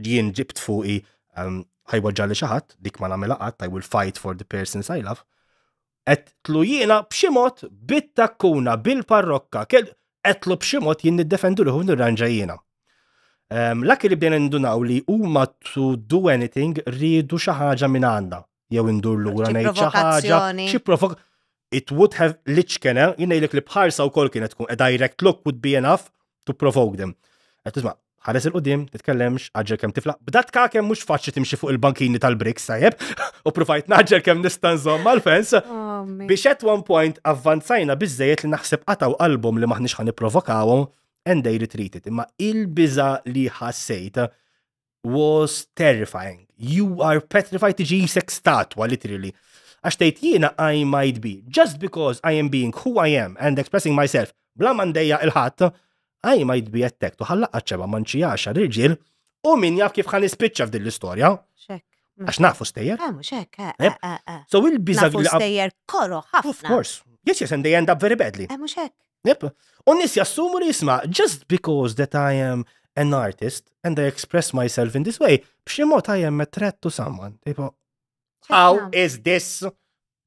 jien ġibt fuqi ehm, ħajwaġġa li xi ħadd, dik ma namela qatt, I will fight for the persons I love. Qed tlu jiena bximot bitta kuna bil-parrokka, etlu b'ximot jinn niddefendu liħu nirranġa jina. Um, ehm, Lakki li bdejna ndunaw li huma to do anything rridu xi ħaġa minn għandna jew indur lura ngħid xi ħaġa, xi provok it would have liċkena eh? jingħidlek li bħarsa wkoll kienet tkun a direct look would be enough to provoke them. Qed tisma' ħares il-qudiem, titkellemx, għagġel kem tifla. B'dat ka kem mux faċċi timxi fuq il-bankini tal brick sajjeb, u provajt naġġel kem nistanżom mal-fens. Oh, Biex at one point avvanzajna bizzejet li naħseb qataw album li maħnix ħan provokawhom and they retreated. Imma il-biza li ħassejt was terrifying. You are petrified to jisek statwa, literally. Għax tgħid jiena I might be. Just because I am being who I am and expressing myself bla mandeja il hat I might be attacked attek tuħallaqqa ċeba manċijaxa rirġiel u min jaf kif ħan ispiċċa f'din l-istorja. Għax nafu stejjer. Eh, eh? Eh, so il-biza stejjer koro ħafna. Of course. Yes, yes, and they end up very badly. Yep. U nis jassumu li jisma, just because that I am an artist and I express myself in this way, b'xi mod I am a threat to someone. Tipo, how is this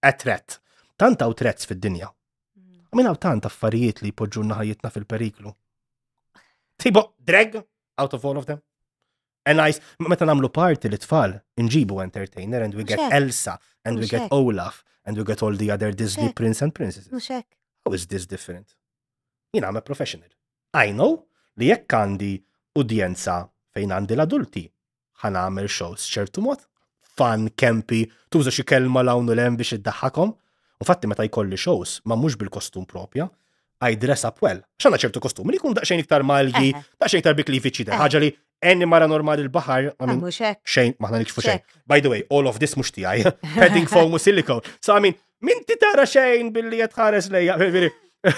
a threat? Tant għaw threats fid-dinja. Min mm. għaw tant affarijiet li poġġunna ħajjitna fil-periklu. Tipo, drag out of all of them. And I, meta namlu parti li tfal, inġibu entertainer and we get Elsa and we get Olaf and we get all the other Disney prince and princesses. How is this different? Jina, I'm a professional. I know li jekk għandi udjenza fejn għandi l-adulti. Ħana għamil shows ċertu mod, fan kempi, tuża xi kelma lawnu lem biex iddaħħakom. U fatti meta jkolli shows, ma mhux bil-kostum propja, I dress up well. ċana ċertu kostum, li kun daqxejn iktar malgi, eh. daqxejn iktar bikli fiċi eh. ħaġa li enni mara normali l-bahar, ah, xejn, maħna nikxfu xejn. By the way, all of this mux tijaj, padding foam u silicone. So, I mean, min tara xejn billi jatħares lejja, veri.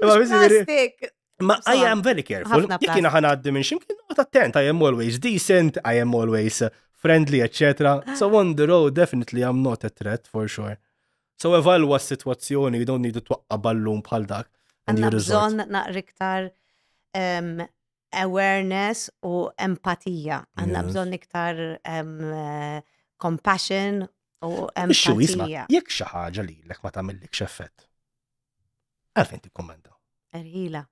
Plastik, Ma so, I am very careful. Jek jina għaddi minn ximkien, not attent, I am always decent, I am always friendly, etc. So on the road, definitely I'm not a threat, for sure. So evalwa s-situazzjoni, you don't need to twaqqa ballum bħal dak. Għanna bżon naqriktar um, awareness u empatija. Għanna yes. bżon iktar um, uh, compassion u empatija. jisma, jek xaħġa li l-ek ma tamillik xeffet. Għalfin ti kommenta. Erħila.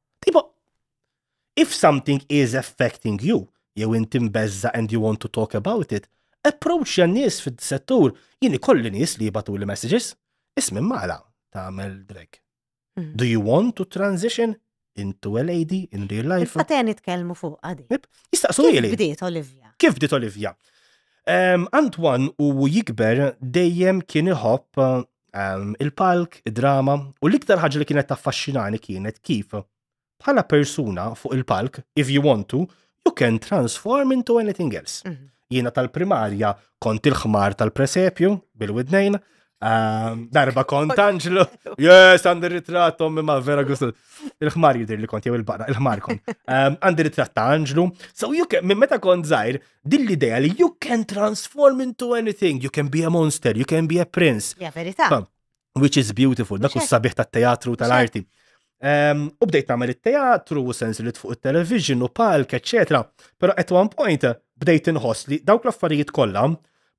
If something is affecting you, jew inti mbezza and you want to talk about it, approach jan nies fid settur jini kolli nies li batu li messages ismin mala tamel drag. Hmm. Do you want to transition into a lady in real life? Fateni tkelmu fuq għadi. Jistaqsu jeli. Kif bdiet Olivia? Kif bdiet Olivia? Um, Antwan u jikber dejjem kien iħobb um, il-palk, id-drama, u l-iktar ħagġa li kienet taffaxxinani kienet kif bħala persuna fuq il-palk, if you want to, you can transform into anything else. Mhm. Jiena tal-primarja kont il-ħmar tal-presepju bil-widnejn, ehm, darba kont Angelo, yes, għandir ritratt, ommi ma vera gustu. Il-ħmar jidir li kont jew il bara il-ħmar kont. Ehm, għandi ritratt ta' Angelo. So you can, minn meta kont zaħir, dill idea li you can transform into anything, you can be a monster, you can be a prince. Ja, verita. Which is beautiful, dak u sabiħ tat-teatru tal-arti. Ehm, u bdejt nagħmel it-teatru u sensilit fuq it-television u palk, eċċetra. Però at one point bdejt inħoss li dawk l-affarijiet kollha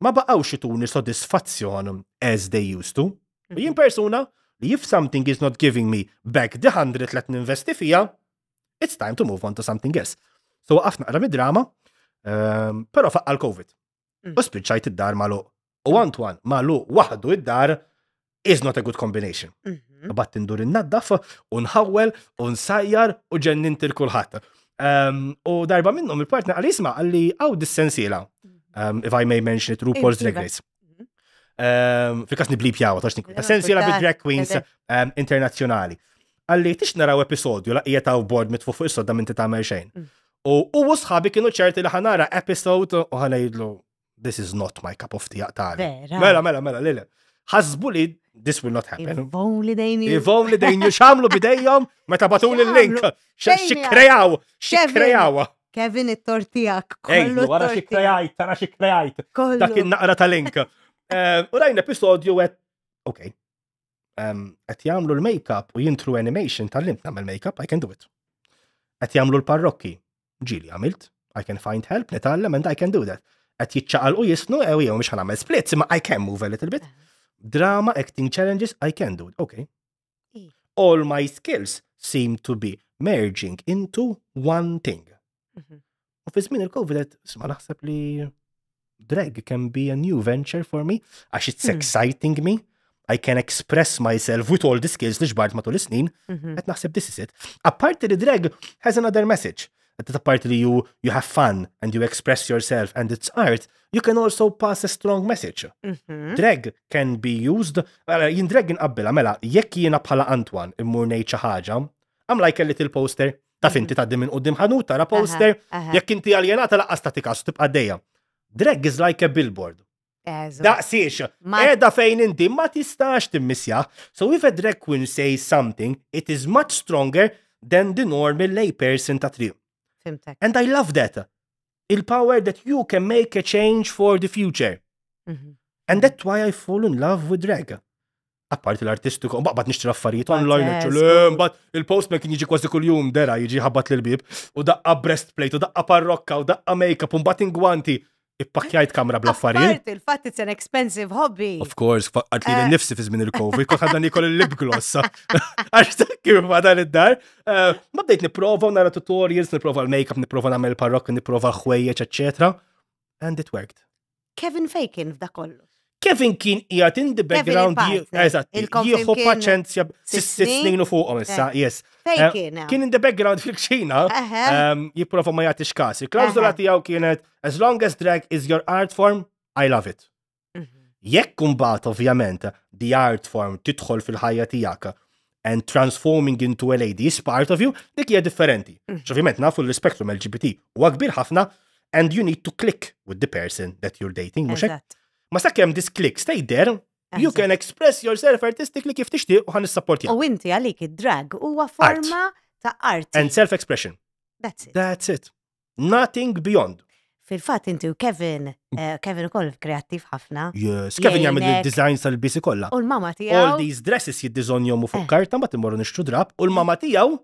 ma baqgħux ituni sodisfazzjon as they used to. U jien mhm. persuna li if something is not giving me back the hundred let ninvesti fija, it's time to move on to something else. So waqaf naqra mid-drama, ehm, però faqqa l-Covid. Mm. U spiċċajt id-dar malu. U one to one malu waħdu id-dar is not a good combination. Mm. Mhm. Bat tindur innaddaf, unħawel, unsajjar u ġennint il-kulħat. Ehm, u darba minnom il-partner għal-isma għalli għaw dis-sensiela. Mhm. Ehm, if I may mention it, RuPaul's Drag Race. Mhm. Ehm, Fikas niblib jawa, tax nikbi. Sensiela bi drag queens internazjonali. Għalli tix naraw episodju la jieta ta' bord mitfu fuq is-sodda minn ta' xejn. U u sħabi kienu ċerti li ħanara episode u ħanajdlu this is not my cup of tea għatali. Mela, mela, mela, lile. Ħasbu This will not happen. If only they knew. If only they knew. Xamlu bidejjom, meta batu l-link. Xikrejaw, xikrejaw. Kevin it-tortijak. Ej, wara xikrejajt, tara xikrejajt. Dak il-naqra tal-link. U eh, rajna episodju għet, ok, għet jamlu l-makeup u jintru animation tal-limp namel makeup, I can do it. Għet jamlu l-parrokki. Ġili għamilt, I can find help, netallem, and I can do that. Għet jitċaqal u jisnu, ew jew mux ħanamel splits, ma I can move a little bit. Ehm. Drama acting challenges, I can do it. Okay. All my skills seem to be merging into one thing. U fi żmien il-COVID, sma naħseb li drag can be a new venture for me, għax it's hmm. exciting me. I can express myself with all the skills li ġbart matul is-snin, qed mhm. naħseb this is it. Apart li drag has another message at the part that you you have fun and you express yourself and it's art, you can also pass a strong message. Mm -hmm. Drag can be used, uh, jien drag inqabbela, mela, jekk jina bħala Antwan immur nejċa ħaġa, I'm like a little poster, ta' finti mm-hmm. taddi dimin qoddim ħanuta, ra poster, jekk inti għaljenata ta ta' tikas tibqa' dejja. Drag is like a billboard. siex, edha fejn inti ma tistax timmisja. So if a drag queen says something, it is much stronger than the normal layperson ta' triq. Fimtek. And I love that. Il-power that you can make a change for the future. Mhm. And that's why I fall in love with drag. Apparti l-artistiku, mbaqbat nixtri affarijiet online, bat il-post ma jiġi kważi kull-jum dera jiġi ħabbat l-bib, u daqqa breastplate, u daqqa parrokka, u daqqa make-up, un bat ingwanti. Ippakjajt kamra bl-affarijiet. il fat it's an expensive hobby. Of course, għart li eh. l nifsi fi minn il-Covid, kol ħadna nikol il-lip gloss. Għax ta' kif ma dan id-dar. Eh, ma bdejt niprofa u nara tutorials, niprofa l-makeup, niprofa nagħmel parrok, niprofa l ħwejjeġ, eċetera. And it worked. Kevin Fakin f'da kollu. Kevin kien jgħat in the background jieħu paċenzja s snin u fuqhom issa, eh, yes. Kien eh, in the background fil ċina ehm, jipprova ma jagħtix każ. il tijaw kienet as long as drag is your art form, I love it. Mhm. Jekk kumbat ovvjament the art form titħol fil-ħajja tijak and transforming into a lady is part of you, dik hija differenti. Mhm. Xovjament nafu l-spektrum LGBT huwa kbir ħafna and you need to click with the person that you're dating, mhux Ma sakke jem disklik there. you can express yourself artistically kif tixti u ħan nissapportja. U inti għalik id-drag huwa forma ta' art. And self-expression. That's it. That's it. Nothing beyond. Fil-fat inti u Kevin, eh, Kevin u koll kreativ ħafna. Yes, Kevin jgħamil il designs tal-bisi kolla. U l-mama tijaw. All these dresses jiddizon jomu fuq eh. karta, ma timmorru nishtu drab, u l-mama tijaw.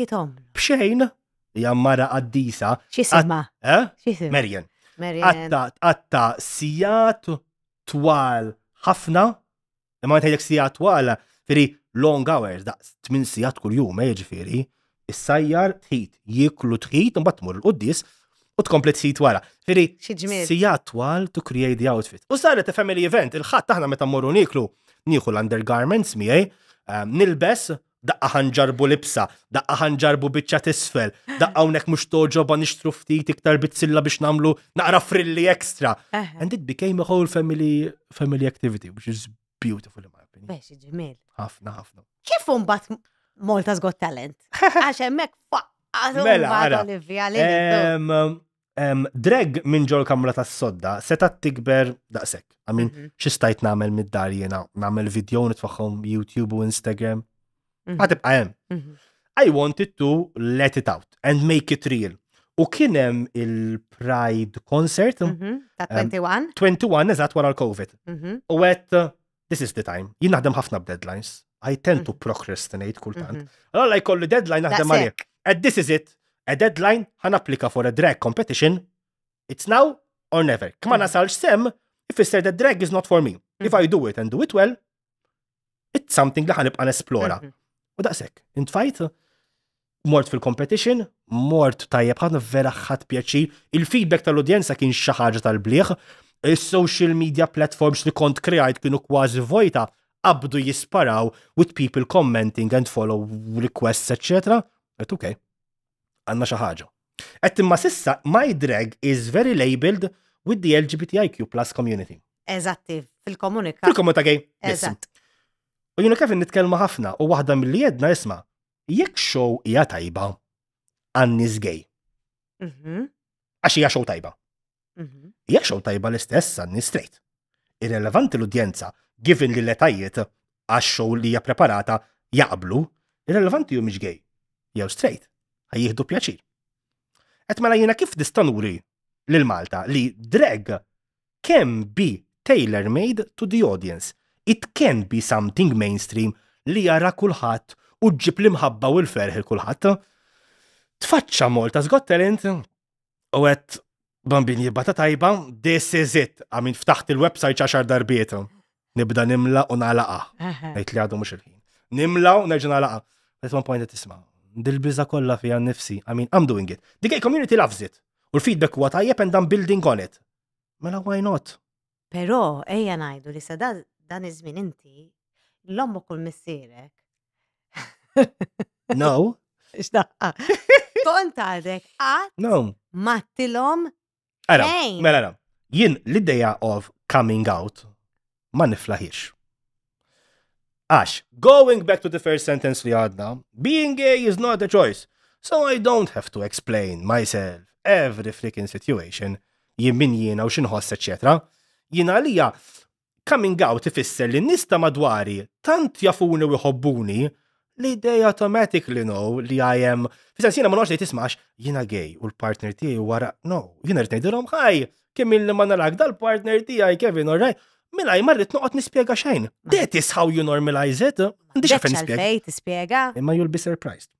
Hitom. Bxejn, jammara għaddisa. Xisima. Eh? Merjen. Merjen. Atta, atta, sijat twal ħafna, imma jtajlek sija twal, firri long hours, da' 8 sijat kull jum, eh, ġifiri, is-sajjar tħit, jiklu tħit, un batmur l-qoddis, u tkomplet sit wara. Firri, sija twal to create the outfit. U saret family event, il-ħat taħna meta morru niklu, nieħu l-undergarments miegħi, eh, nilbes, daqqa ħanġarbu libsa, daqqa ħanġarbu biċċa tisfel, daqqa unek mux toġoba nishtru ftit iktar bitzilla biex namlu naqra frilli ekstra. And it became a whole family, family activity, which is beautiful in my opinion. Bex, ġemil. Ħafna, ħafna. Kif un bat Malta's Got Talent? Għax Mela, għara. Dreg minn ġol kamra ta' sodda, seta tikber daqsek. I mean, mhm. xistajt namel mid-dar jena, namel video nitfaxħom YouTube u Instagram. Mhm. ħatibqa hemm. Mhm. I wanted to let it out and make it real. U kienem il-Pride concert. Mhm. Ta' 21? 21, eżat wara l-Covid. U għet, uh, this is the time. Jien naħdem ħafna b'deadlines. I tend to procrastinate kultant. Allora the deadline naħdem għalli. And this is it. A deadline ħan applika for a drag competition. It's now or never. Kma nasalx sem, if ifisser the drag is not for me. If I do it and do it well, it's something li ħanibqa nesplora. U daqshekk, intfajt, mort fil-competition, mort tajjeb ħadna vera ħadd pjaċir, il-feedback tal-udjenza kien xi ħaġa tal-bliħ, is-social media platforms li kont krijajt kienu kważi vojta abdu jisparaw with people commenting and follow requests, etc. Et ok, għanna xaħġa. Et imma sissa my drag is very labeled with the LGBTIQ plus community. Eżatti, fil-komunika. Fil-komunika gay. Eżatt. U jina kif nitkelma ħafna u waħda mill-li jedna isma, jekk show hija tajba għannis gej. Mhm. Għax hija show tajba. Mhm. Jekk show tajba l-istess għannis straight. Irrelevanti l-udjenza, given li letajiet għax show li hija preparata jaqblu, irrelevanti ju mhix gej. Jew straight, ħajjieħdu pjaċir. Et mela jina kif distanuri lil Malta li drag kemm bi tailor-made to the audience it can be something mainstream li jara kulħadd u ġib l-imħabba u l-ferħ il-kulħadd. Tfaċċa molta zgot Talent u għet bambini jibbata tajba, this is it, għamin ftaħt il-websajt ċaċar darbieta. Nibda nimla u nalaqa. Għajt li għadu mux il-ħin. Nimla u nerġa nalaqa. Għet one pojnta tisma. Dil-biza kolla fija nifsi, I mean, I'm doing it. The gay community loves it. U l-feedback huwa tajjeb and I'm building on it. Mela, why not? Pero, eja najdu li sada dan iż-żmien inti l-ommu kull missierek. No. Ixdaqqa. Kont għadek għat No. mattilom Ara, mela ara. Jien l-ideja of coming out ma niflaħiex. Għax, going back to the first sentence li għadna, being gay is not a choice, so I don't have to explain myself every freaking situation jien min jiena u xinħoss, etc. Jiena għalija Coming out ifisser li nista madwari tant jafuni u jħobbuni li they automatically know li I am. Fisan sina ma nox li tismax jina gay u l-partner ti wara, no, jina rritnej dilom, ħaj, kemm il ma narak dal-partner għaj Kevin, orraj, mela jmarrit noqot nispiega xejn. That is how you normalize it. Ndix għafen nispiega. Ma Imma you'll be surprised.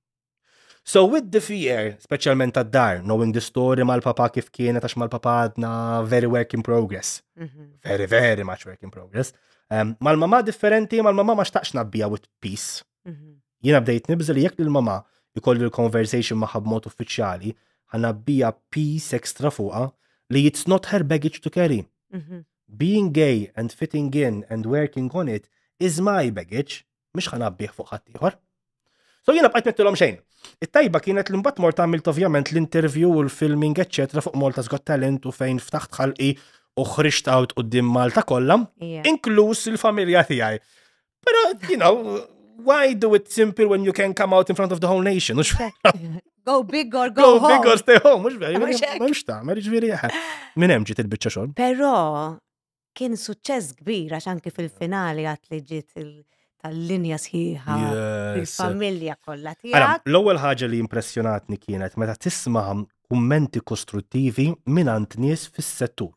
So with the fear, specialment tad dar, knowing the story mal-papa kif kienet għax mal-papa għadna very work in progress. Mm -hmm. Very, very much work in progress. Um, mal-mama differenti, mal-mama ma xtaqx nabbija with peace. Mm -hmm. Jena bdejt nibżel li l-mama ikolli l-conversation maħa b'mod uffiċjali, ħanabbija peace extra fuqa li it's not her baggage to carry. Mm -hmm. Being gay and fitting in and working on it is my baggage, mhux fuqa fuq ħadd ieħor. So jiena bqajt nittilhom xejn. It-tajba kienet l-imbat mort għamilt ovvjament l-interview u l-filming eċċetra fuq Malta's Got Talent u fejn ftaħt ħalqi u ħrixt għawt qudiem Malta kollha, inkluż il-familja tiegħi. Però, you know, why do it simple when you can come out in front of the whole nation? go big or go, go home. Go big or stay home, mux veri. Mux ta' marriġ veri Min hemm ġit il-bicċa xogħol. Però kien suċċess kbir għax anki fil-finali għat li ġiet il- tal-linja sħiħa, il-familja kollha mela, tiegħek. L-ewwel ħaġa li impressjonatni kienet meta tisma' kummenti kostruttivi minn għand nies fis-settur.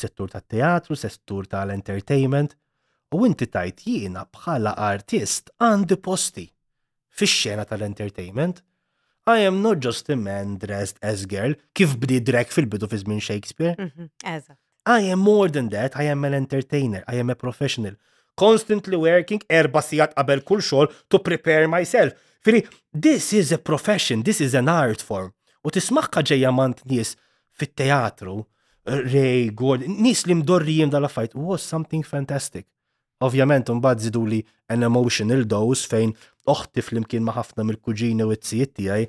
Settur tat-teatru, settur tal-entertainment, u inti tajt jiena bħala artist għandi posti fix-xena tal-entertainment. I am not just a man dressed as girl, kif bdi drek fil-bidu fi żmien Shakespeare. Mhm, I am more than that, I am an entertainer, I am a professional constantly working erba' sigħat qabel kull xogħol to prepare myself. Firi, this is a profession, this is an art form. U tismaħħa ġejja mant nies fit-teatru, Ray Gordon, nis li jim dal-affajt, was something fantastic. Ovvjament, mbagħad zidu li an emotional dose fejn oħtif li mkien ma' ħafna mill-kuġini u t-sijiet tiegħi.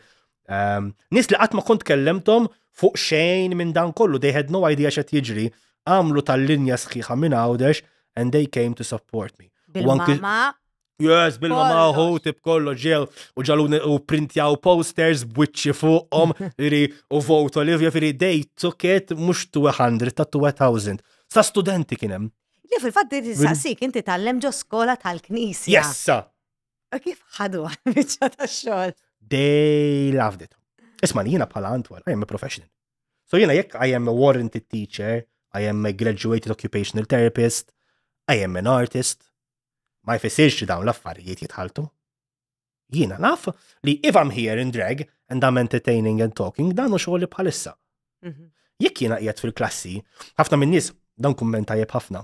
Ehm, nis li qatt ma kont kellemtom fuq xejn minn dan kollu, they had no idea xed jiġri, għamlu tal-linja sħiħa minn għawdex, and they came to support me. Bil-mama? Yes, bil-mama hu tib kollo ġel u ġaluni u printjaw posters bwitċi fuqom iri u vote Olivia firi they took it mhux 200 ta' 2000. Sa studenti kien hemm. Le fil-fatt sa inti tal-lem ġo skola tal-knisja. Jessa. Kif ħadu biċċa tax-xogħol? They loved it. Isman, jina pala antwar, I am a professional. So jina, jek I am a warranted teacher, I am a graduated occupational therapist, I am an artist. Ma jfessirx dawn l-affarijiet jitħaltu. Jiena naf li if I'm here in drag and I'm entertaining and talking, dan u xogħol bħalissa. Mhm. Jekk jina qiegħed fil-klassi, ħafna minn nies dan kummenta jeb ħafna.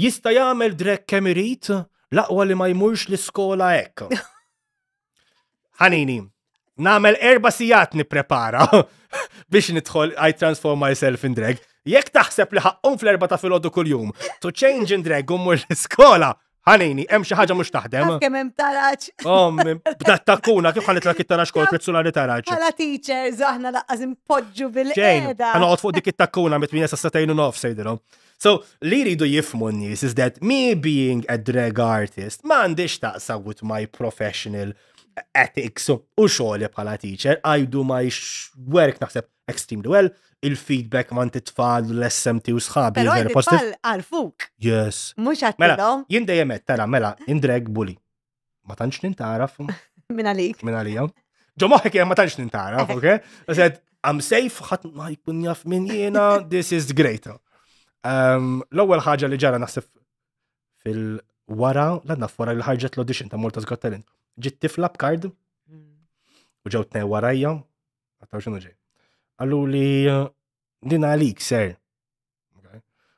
Jista' jagħmel drag kemm irid laqwa li ma jmurx l-iskola hekk. Ħanini, namel erba' sigħat nipprepara biex nidħol I transform myself in drag. Jekk taħseb li ħaqqom fl-erba ta' filgħodu kuljum, to change in drag u l-iskola, ħanini, hemm xi ħaġa mhux taħdem. Kemm hemm taraġġ. Ommi, bda takkuna kif lak kit-taraġġ kol prezzulari taraġġ. Bħala teachers aħna laqqas impoġġu bil-qiegħda. Ħa fuq dik it-takkuna mit-tmien sa tgħinu nof sejdilhom. So, li rridu jifmu n-nies is that me being a drag artist m'għandix taqsa with my professional ethics u xogħol bħala teacher, I do my work naħseb Extreme Duel, il-feedback man titfall l-SMT u sħabi. Pero il-tfal għarfuk. Yes. Mux għattilom. Mela, Jinde jemet, tara, mela, indreg bully. Ma tanċ nintaraf. Min għalik. Min għalija. Ġo moħek ma tanċ nintaraf, ok? Għazet, I'm safe, ħat ma jkun jaf min jena, this is great. Um, l-ewwel ħaġa li ġara nasif fil-wara, l-għadna wara li l-audition ta' Malta's Got Talent. Ġit tifla b'kard, mm. u ġew tnej warajja, għattaw xinu ġej għallu li eh, dina għalik ser.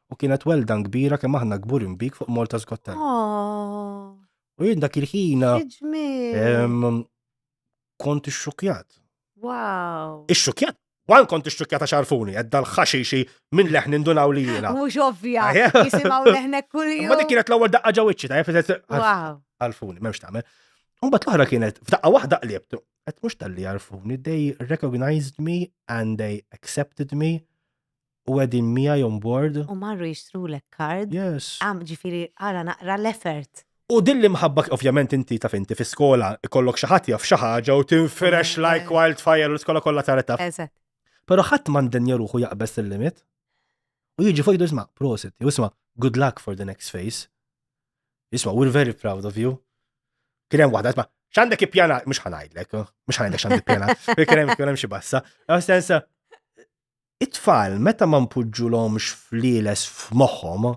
U kienet weldan kbira kemm aħna gburin bik fuq Malta Skotta. Ah. U jien dak il-ħina. Kont ix-xukjat. Wow. Ix-xukjat Wan kont ix-xukjat għax għarfuni, għedda l-ħaxixi minn leħn indunaw li jiena. Mux ovvja, jisimaw leħnek kull Ma dik kienet l-ewwel daqqa ġawiċċi, ta' għalfuni, memx ta' Unbat l-oħra kienet, f'daqqa waħda qlibtu. għet mux tal-li jarfuni, they recognized me and they accepted me u għedin mija on board. U marru jishtru l card. Yes. Għam ġifiri għara naqra l-effort. U din li mħabbak ovvjament inti taf inti skola kollok xaħat jaf xaħġa u tinfresh like wildfire u skola kollha tara taf. Pero ħat ħadd manden jaruħu jaqbess il-limit. U jiġi fojdu isma' prosit, u good luck for the next phase. Jisma, we're very proud of you kienem hemm ma xandek i-pjana, mux ħanajdlek, oh, mhux ħanajdlek x'għandek ippjana, kien hemm kienem hemm xi bassa. Sensa it-tfal meta man ma npuġġulhomx fliles f'moħħhom,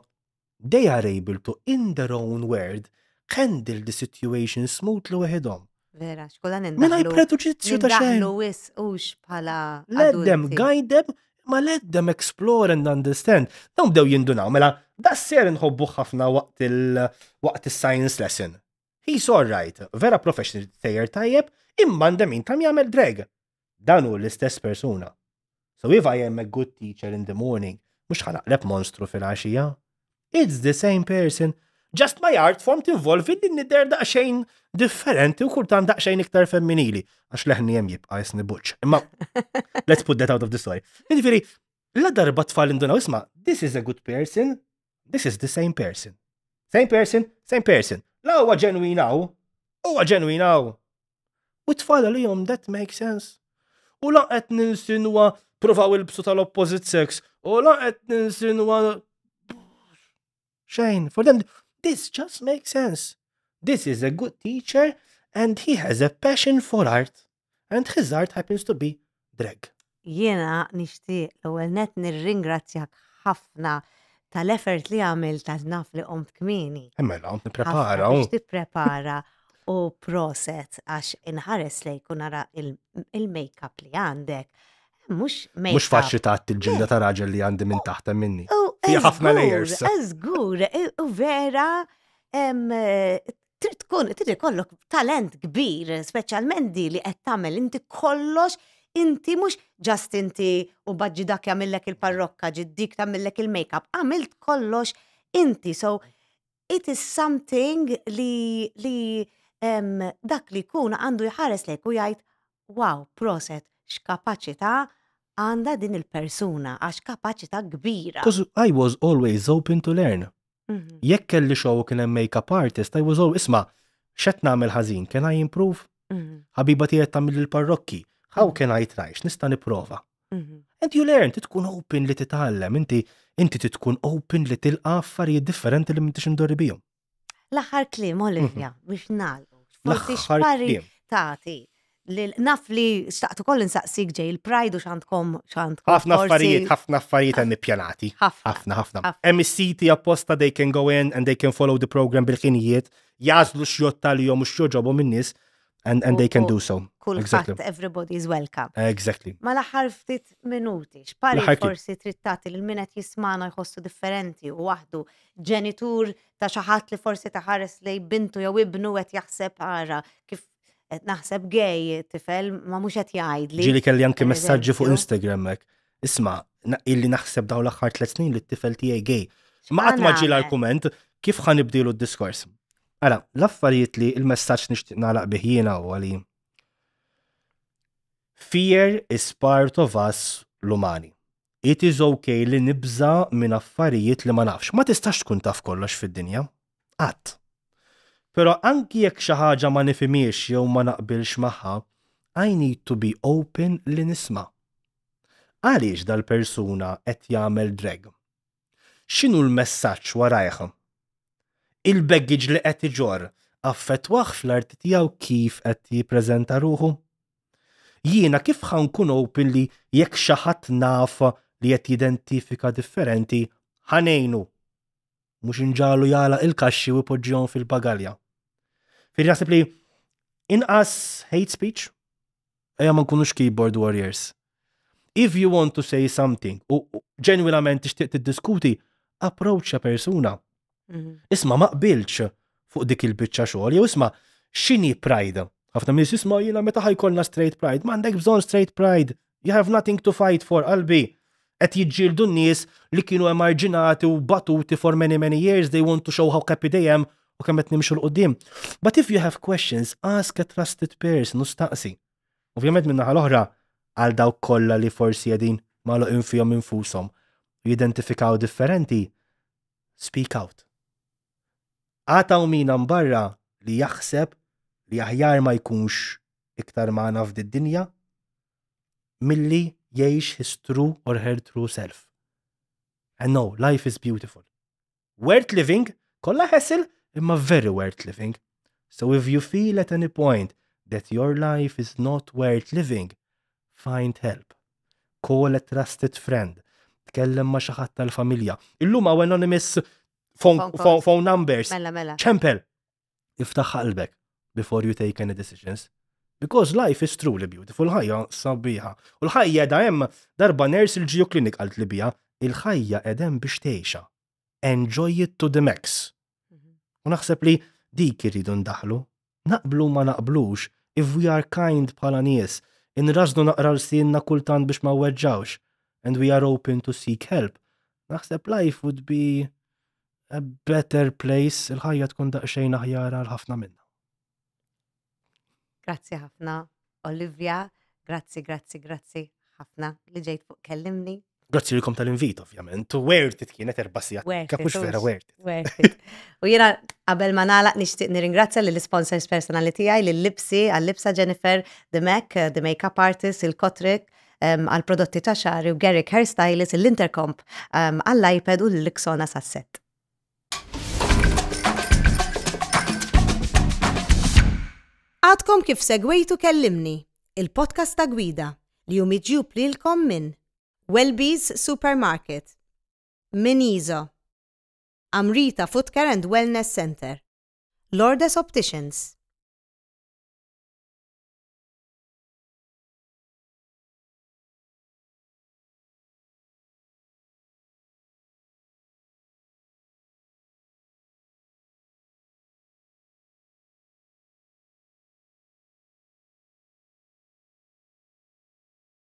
they are able to in their own word handle the situation smooth smoothly waħedhom. Vera, xkolan indaħlu. Minna jpreġudizzju ta' xejn. wis ux pala Let them guide them, ma let them explore and understand. Dawn bdew jindunaw, mela, da' s ser nħobbu ħafna waqt il-science lesson. He's alright, vera professional tejer tajjeb, imma min tam jagħmel drag. Dan u l-istess persuna. So if I am a good teacher in the morning, mhux ħanaqleb monstru fil-għaxija. It's the same person, just my art form t-involvi din nider daqxejn differenti u kultan daqxejn iktar femminili. Għax leħni jem jibqa jisni buċ. Imma, let's put that out of the story. Nifiri, la darba tfal induna isma, this is a good person, this is the same person. Same person, same person. La huwa ġenwinaw, huwa ġenwinaw. U tfal li jom that makes sense. U la qed ninsinwa provaw il-bsu tal-opposite sex. U la qed ninsinwa xejn. For them, this just makes sense. This is a good teacher and he has a passion for art. And his art happens to be drag. Jena nishtiq l-ewwel net nirringrazzjak ħafna tal-effort li għamil tal-naf li għomt kmini. Emma, eh, mela, għomt niprepara. Għomt niprepara u proset għax inħares li jkun ara il-makeup li għandek. Mux makeup. Mux faċli taħt il-ġilda ta' raġel li għandi minn oh, taħta minni. Oh, ħafna layers. Eżgur, e, u vera, trid tkun, trid kollok talent kbir, speċjalment di li qed tagħmel inti kollox inti mux ġast inti u bħadġi dak jamillek il-parrokka, ġiddik tamillek il-makeup, għamilt kollox inti. So, it is something li, li um, dak li kun għandu jħares lek u jgħid, wow, proset, x'kapaċità għanda din il-persuna, għax kapaċità kbira. Because I was always open to learn. Mhm. Jekk kelli xogħol kien hemm makeup artist, I was always, isma' x'qed nagħmel ħażin, can I improve? Mhm. Ħabiba tiegħed tagħmel il-parrokki, How can I try? Nista niprofa. Mhm. And you learn, titkun open li titgħallem, inti inti titkun open li tilqa affarijiet differenti li m'intix indorri bihom. L-aħħar kliem, Olivia, mhm. biex nagħlqu. Forsi xpari tagħti. Naf li xtaqtu koll insaqsik ġej il-prajdu x'għandkom x'għandkom. Ħafna affarijiet, ħafna affarijiet hemm ippjanati. Ħafna, ħafna. Hemm is-siti apposta they can go in and they can follow the program bil-ħinijiet, jażlu x'jott li jom u x'jogħġobhom in-nies And, and they can do so. Kull exactly. everybody is welcome. Exactly. Ma laħar ftit minuti, xpari forsi trittati li l-minet jismana jħossu differenti u wahdu ġenitur ta' xaħat li forsi taħares li bintu jew ibnu għet jaħseb għara kif għet naħseb gej tifel ma mux għet jgħajd li. Ġili kelli anki messagġi fuq Instagram Isma, illi naħseb daw l-axħar tlet snin li t-tifel tijaj gej. Ma għatma ġila l-komment kif ħanibdilu d-diskors. Ara, l-affarijiet li il-messaġġ nixtieq nagħlaq bih u huwa li Fear is part of us l-umani. It is okay li nibża minn affarijiet li ma nafx. Ma tistax tkun taf kollox fid-dinja. Għat. Pero anki jekk xi ħaġa ma nifimiex jew ma naqbilx magħha, I need to be open li nisma. Għaliex dal-persuna qed jagħmel drag? X'inhu l-messaġġ warajh? il-baggage li qed iġor affettwaħ fl-art tiegħu kif qed jippreżenta ruħu? Jiena kif ħankun open li jekk xi ħadd naf li qed jidentifika differenti ħanejnu. Mhux inġalu jala il-kaxxi u poġġjon fil-bagalja. Fir naħseb li inqas hate speech ejja ma nkunux keyboard warriors. If you want to say something u ġenwilament tixtieq tiddiskuti, approach persuna Mhm. Isma ma qbilx fuq dik il-bicċa xogħol, jew isma x'inhi pride. Ħafna minn isma jiena meta ħajkolna straight pride, m'għandek bżonn straight pride. You have nothing to fight for, qalbi. Qed jiġġieldu n-nies li kienu emarġinati u batuti for many many years, they want to show how happy they am u kemm qed nimxu l-qudiem. But if you have questions, ask a trusted person u staqsi. Ovvjament minn naħa l-oħra għal dawk kollha li forsi qegħdin magħluq fihom infushom u jidentifikaw differenti, speak out għataw mina mbarra li jaħseb li aħjar ma jkunx iktar maħna f'did-dinja milli jgħix his true or her true self. And no, life is beautiful. Worth living, kolla ħessil, imma very worth living. So if you feel at any point that your life is not worth living, find help. Call a trusted friend. Tkellem ma xaħat tal-familja. Illum anonymous phone numbers. Mela, mela. ċempel. Iftaħ qalbek before you take any decisions. Because life is truly beautiful, ħajja sabiħa. U l-ħajja da hemm darba ners il-ġiju klinik għalt li bija, il-ħajja edem biex tgħixha. Enjoy it to the max. Mhm. U naħseb li dik irridu ndaħlu. Naqblu ma naqblux, if we are kind bħala nies, razdu naqra l sienna kultant biex ma weġġawx, and we are open to seek help. Naħseb life would be a better place, il-ħajja tkun daqxejn aħjar għal ħafna minna. Grazzi ħafna, Olivia, grazzi, grazzi, grazzi ħafna li ġejt fuq kellimni. Grazzi li kom tal-invit, ovvjament. U worth it kienet erbassija. Kapux vera, għert. U jena qabel ma nalaq nixtieq nirringrazzja lill sponsors personali tiegħi l Lipsi, għal-Lipsa Jennifer, The Mac, The Makeup Artist, il-Kotrik, ehm, għal prodotti ta' xari u Garrick Hairstylist, l-Intercomp, ehm, għall-iPad u l-Lixona sasset. Għadkom kif segwejtu kellimni, il-podcast ta' gwida li jum iġjub lilkom minn Wellbees Supermarket, Minizo, Amrita Footcare and Wellness Center, Lordes Opticians,